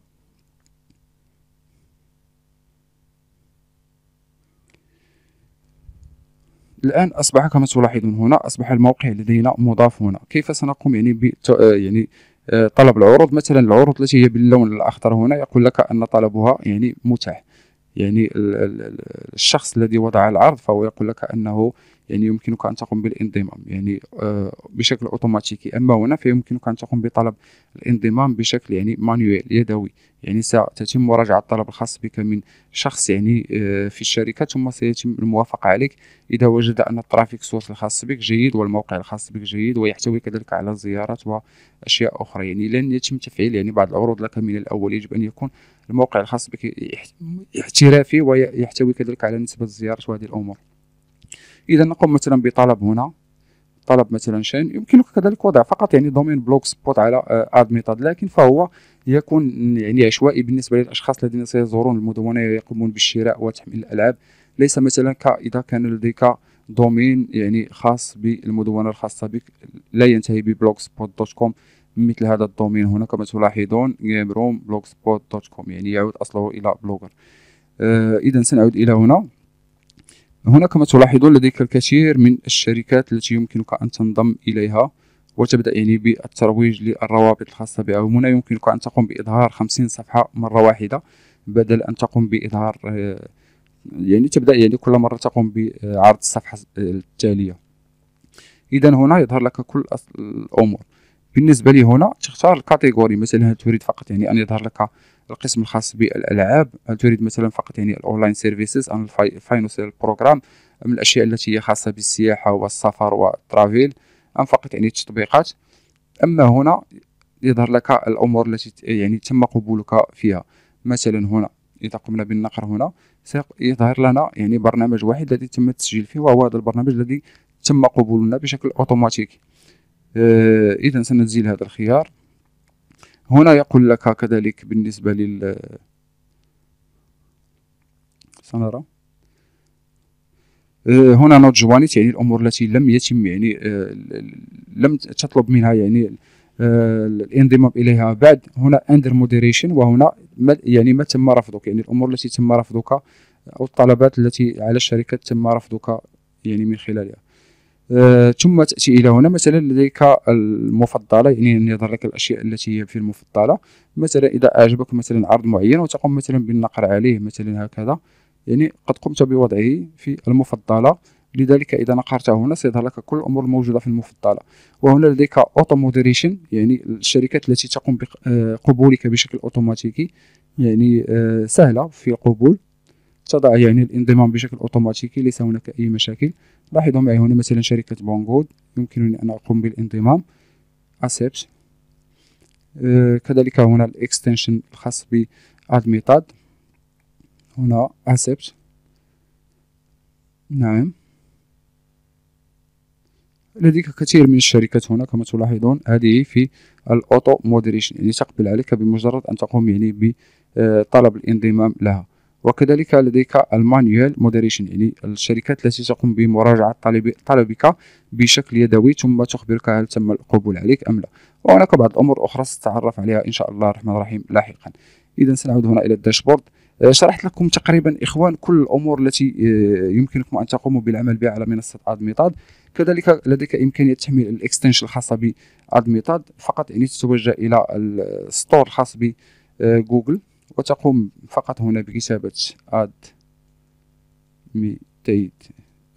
الان اصبح كما تلاحظون هنا اصبح الموقع لدينا مضاف هنا كيف سنقوم يعني ب آه، يعني آه، طلب العروض مثلا العروض التي هي باللون الاخضر هنا يقول لك ان طلبها يعني متاح يعني الشخص الذي وضع العرض فهو يقول لك انه يعني يمكنك أن تقوم بالانضمام يعني آه، بشكل أوتوماتيكي أما هنا فيمكنك أن تقوم بطلب الانضمام بشكل يعني مانيوال يدوي يعني ستتم مراجعة الطلب الخاص بك من شخص يعني آه، في الشركة ثم سيتم الموافقة عليك إذا وجد أن الترافيك سورس الخاص بك جيد والموقع الخاص بك جيد ويحتوي كذلك على زيارات وأشياء أخرى يعني لن يتم تفعيل يعني بعض العروض لك من الأول يجب أن يكون الموقع الخاص بك احترافي ويحتوي كذلك على نسبة الزيارات وهذه الأمور اذا نقوم مثلا بطلب هنا طلب مثلا شين يمكنك كذلك وضع فقط يعني دومين بلوك سبوت على اد آه، ميثود لكن فهو يكون يعني عشوائي بالنسبه للاشخاص الذين سيزورون المدونه ويقومون بالشراء وتحميل الالعاب ليس مثلا كاذا كان لديك دومين يعني خاص بالمدونه الخاصه بك لا ينتهي ببلوك سبوت دوت كوم مثل هذا الدومين هنا كما تلاحظون جيم روم بلوك سبوت دوت كوم يعني يعود اصله الى بلوجر آه اذا سنعود الى هنا هنا كما تلاحظون لديك الكثير من الشركات التي يمكنك أن تنضم إليها وتبدأ يعني بالترويج للروابط الخاصة بها وهنا يمكنك أن تقوم بإظهار خمسين صفحة مرة واحدة بدل أن تقوم بإظهار آه، يعني تبدأ يعني كل مرة تقوم بعرض الصفحة التالية إذا هنا يظهر لك كل الأمور بالنسبه لي هنا تختار الكاتيجوري مثلا هل تريد فقط يعني ان يظهر لك القسم الخاص بالالعاب هل تريد مثلا فقط يعني الاونلاين سيرفيسز ان الفاينانسيال بروجرام من الاشياء التي هي خاصه بالسياحه والسفر والترافيل ام فقط يعني التطبيقات اما هنا يظهر لك الامور التي يعني تم قبولك فيها مثلا هنا اذا قمنا بالنقر هنا سيظهر لنا يعني برنامج واحد الذي تم التسجيل فيه وهو هذا البرنامج الذي تم قبولنا بشكل اوتوماتيكي آه، إذا سنزيل هذا الخيار هنا يقول لك كذلك بالنسبة لل سنرى آه، هنا نوت جوانت يعني الامور التي لم يتم يعني آه، لم تطلب منها يعني الانضمام اليها بعد هنا اندر مودريشن وهنا يعني ما تم رفضك يعني الامور التي تم رفضك او الطلبات التي على الشركه تم رفضك يعني من خلالها آه، ثم تاتي الى هنا مثلا لديك المفضله يعني يظهر لك الاشياء التي هي في المفضله مثلا اذا اعجبك مثلا عرض معين وتقوم مثلا بالنقر عليه مثلا هكذا يعني قد قمت بوضعه في المفضله لذلك اذا نقرته هنا سيظهر لك كل الامور الموجوده في المفضله وهنا لديك اوتو مودريشن يعني الشركات التي تقوم بقبولك آه، بشكل اوتوماتيكي يعني آه، سهله في القبول تضع يعني الانضمام بشكل اوتوماتيكي ليس هناك اي مشاكل لاحظوا معي هنا مثلا شركه بونغود يمكنني ان اقوم بالانضمام accept آه، كذلك هنا الاكستنشن الخاص بالميثود هنا accept نعم لديك كثير من الشركات هنا كما تلاحظون هذه في الاوتو مودريشن يعني تقبل عليك بمجرد ان تقوم يعني بطلب الانضمام لها وكذلك لديك المانيوال مودريشن يعني الشركات التي تقوم بمراجعة طلبك بشكل يدوي ثم تخبرك هل تم القبول عليك أم لا وهناك بعض الأمور أخرى ستتعرف عليها إن شاء الله الرحمن الرحيم لاحقا إذا سنعود هنا إلى الداشبورد آه، شرحت لكم تقريبا إخوان كل الأمور التي آه، يمكنكم أن تقوموا بالعمل بها على منصة أدميطاد كذلك لديك إمكانية تحميل الإكستنشن الخاصة بأدميطاد فقط يعني تتوجه إلى الستور الخاص بجوجل آه، وتقوم فقط هنا بكتابة add method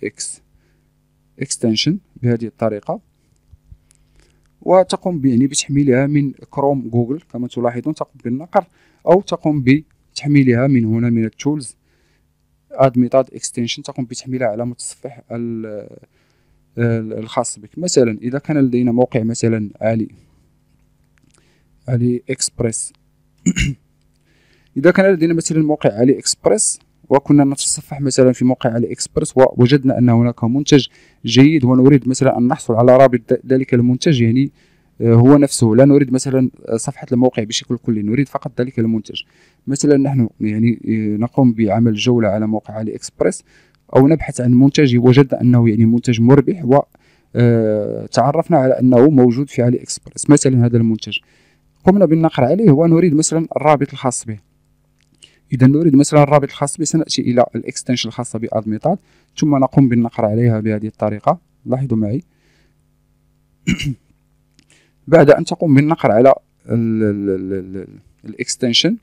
x extension بهذه الطريقة وتقوم يعني بتحميلها من كروم جوجل كما تلاحظون تقوم بالنقر أو تقوم بتحميلها من هنا من التولز add method extension تقوم بتحميلها على متصفح الخاص بك مثلا إذا كان لدينا موقع مثلا علي علي إكسبريس إذا كان لدينا مثلا موقع علي إكسبرس وكنا نتصفح مثلا في موقع علي إكسبرس ووجدنا أن هناك منتج جيد ونريد مثلا أن نحصل على رابط ذلك المنتج يعني آه، هو نفسه لا نريد مثلا آه، صفحة الموقع بشكل كلي نريد فقط ذلك المنتج مثلا نحن يعني آه، نقوم بعمل جولة على موقع علي إكسبرس أو نبحث عن منتج وجدنا أنه يعني منتج مربح و تعرفنا على أنه موجود في علي إكسبرس مثلا هذا المنتج قمنا بالنقر عليه ونريد مثلا الرابط الخاص به إذا نريد مثلا الرابط الخاص به سنأتي إلى الإكستنشن الخاصة بادميتال ثم نقوم بالنقر عليها بهذه الطريقة لاحظوا معي بعد أن تقوم بالنقر على الإكستنشن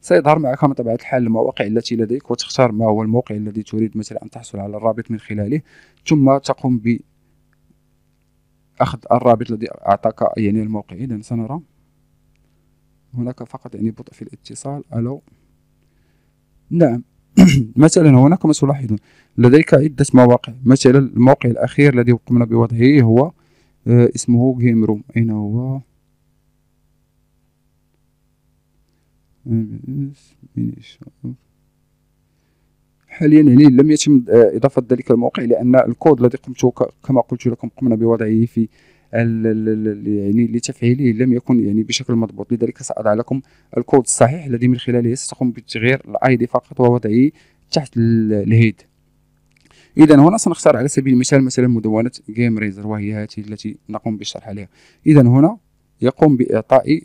سيظهر معك من طبيعة الحال المواقع التي لديك وتختار ما هو الموقع الذي تريد مثلا أن تحصل على الرابط من خلاله ثم تقوم ب أخذ الرابط الذي أعطاك يعني الموقع إذا سنرى هناك فقط يعني بطء في الاتصال ألو نعم مثلا هناك ما سلاحظون لديك عدة مواقع مثلا الموقع الأخير الذي قمنا بوضعه هو آه، اسمه جيم روم أين هو حاليا يعني لم يتم آه، إضافة ذلك الموقع لأن الكود الذي قمت كما قلت لكم قمنا بوضعه في يعني لتفعيله لم يكن يعني بشكل مضبوط لذلك ساضع لكم الكود الصحيح الذي من خلاله ستقوم بتغيير الاي دي فقط ووضعه تحت الهيد اذا هنا سنختار على سبيل المثال مثلا مدونه جيم ريزر وهي هذه التي نقوم بالشرح عليها اذا هنا يقوم باعطاء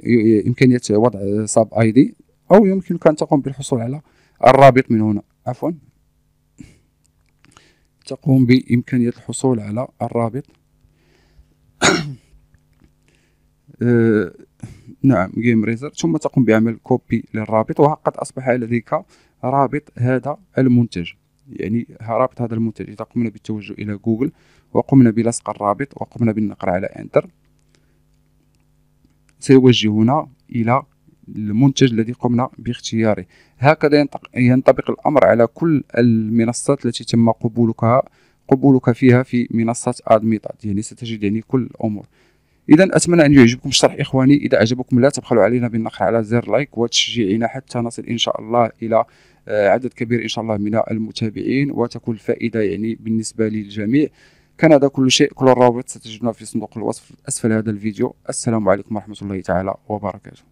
امكانيه وضع ساب اي دي او يمكنك ان تقوم بالحصول على الرابط من هنا عفوا تقوم بامكانيه الحصول على الرابط أه، نعم جيم ريزر ثم تقوم بعمل كوبي للرابط وقد أصبح لديك رابط هذا المنتج يعني رابط هذا المنتج إذا قمنا بالتوجه إلى جوجل وقمنا بلصق الرابط وقمنا بالنقر على انتر سيوجهنا إلى المنتج الذي قمنا باختياره هكذا ينطبق الأمر على كل المنصات التي تم قبولها قبولك فيها في منصة ادميطات يعني ستجد يعني كل الأمور إذا أتمنى أن يعجبكم الشرح إخواني إذا أعجبكم لا تبخلوا علينا بالنقر على زر لايك وتشجيعنا حتى نصل إن شاء الله إلى آه، عدد كبير إن شاء الله من المتابعين وتكون الفائدة يعني بالنسبة للجميع كان هذا كل شيء كل الروابط ستجدونها في صندوق الوصف أسفل هذا الفيديو السلام عليكم ورحمة الله تعالى وبركاته